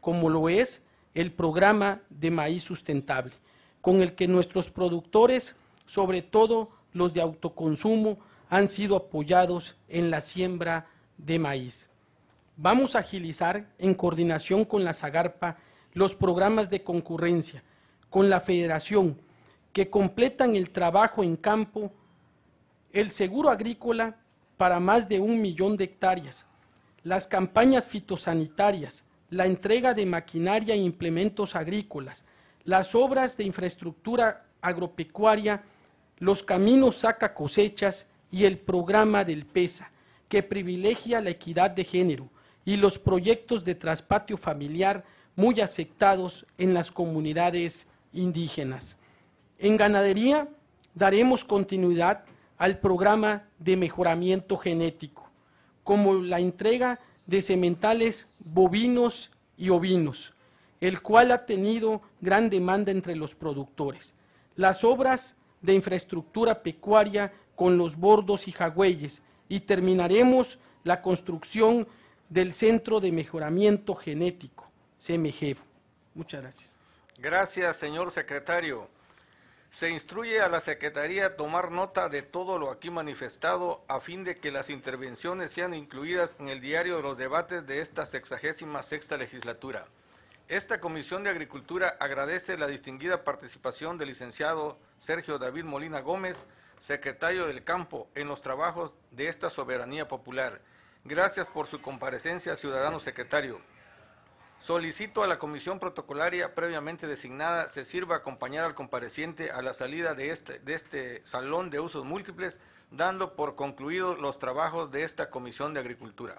como lo es el programa de maíz sustentable, con el que nuestros productores, sobre todo los de autoconsumo, han sido apoyados en la siembra de maíz. Vamos a agilizar, en coordinación con la Zagarpa los programas de concurrencia con la Federación, que completan el trabajo en campo el seguro agrícola para más de un millón de hectáreas, las campañas fitosanitarias, la entrega de maquinaria e implementos agrícolas, las obras de infraestructura agropecuaria, los caminos saca cosechas y el programa del PESA, que privilegia la equidad de género y los proyectos de traspatio familiar muy aceptados en las comunidades indígenas. En ganadería daremos continuidad al programa de mejoramiento genético, como la entrega de sementales bovinos y ovinos, el cual ha tenido gran demanda entre los productores. Las obras de infraestructura pecuaria con los bordos y jagüeyes y terminaremos la construcción del Centro de Mejoramiento Genético, (CMG). Muchas gracias. Gracias, señor secretario. Se instruye a la Secretaría tomar nota de todo lo aquí manifestado a fin de que las intervenciones sean incluidas en el diario de los debates de esta sexagésima sexta legislatura. Esta Comisión de Agricultura agradece la distinguida participación del licenciado Sergio David Molina Gómez, secretario del campo, en los trabajos de esta soberanía popular. Gracias por su comparecencia, ciudadano secretario. Solicito a la comisión protocolaria previamente designada se sirva acompañar al compareciente a la salida de este, de este salón de usos múltiples, dando por concluidos los trabajos de esta comisión de agricultura.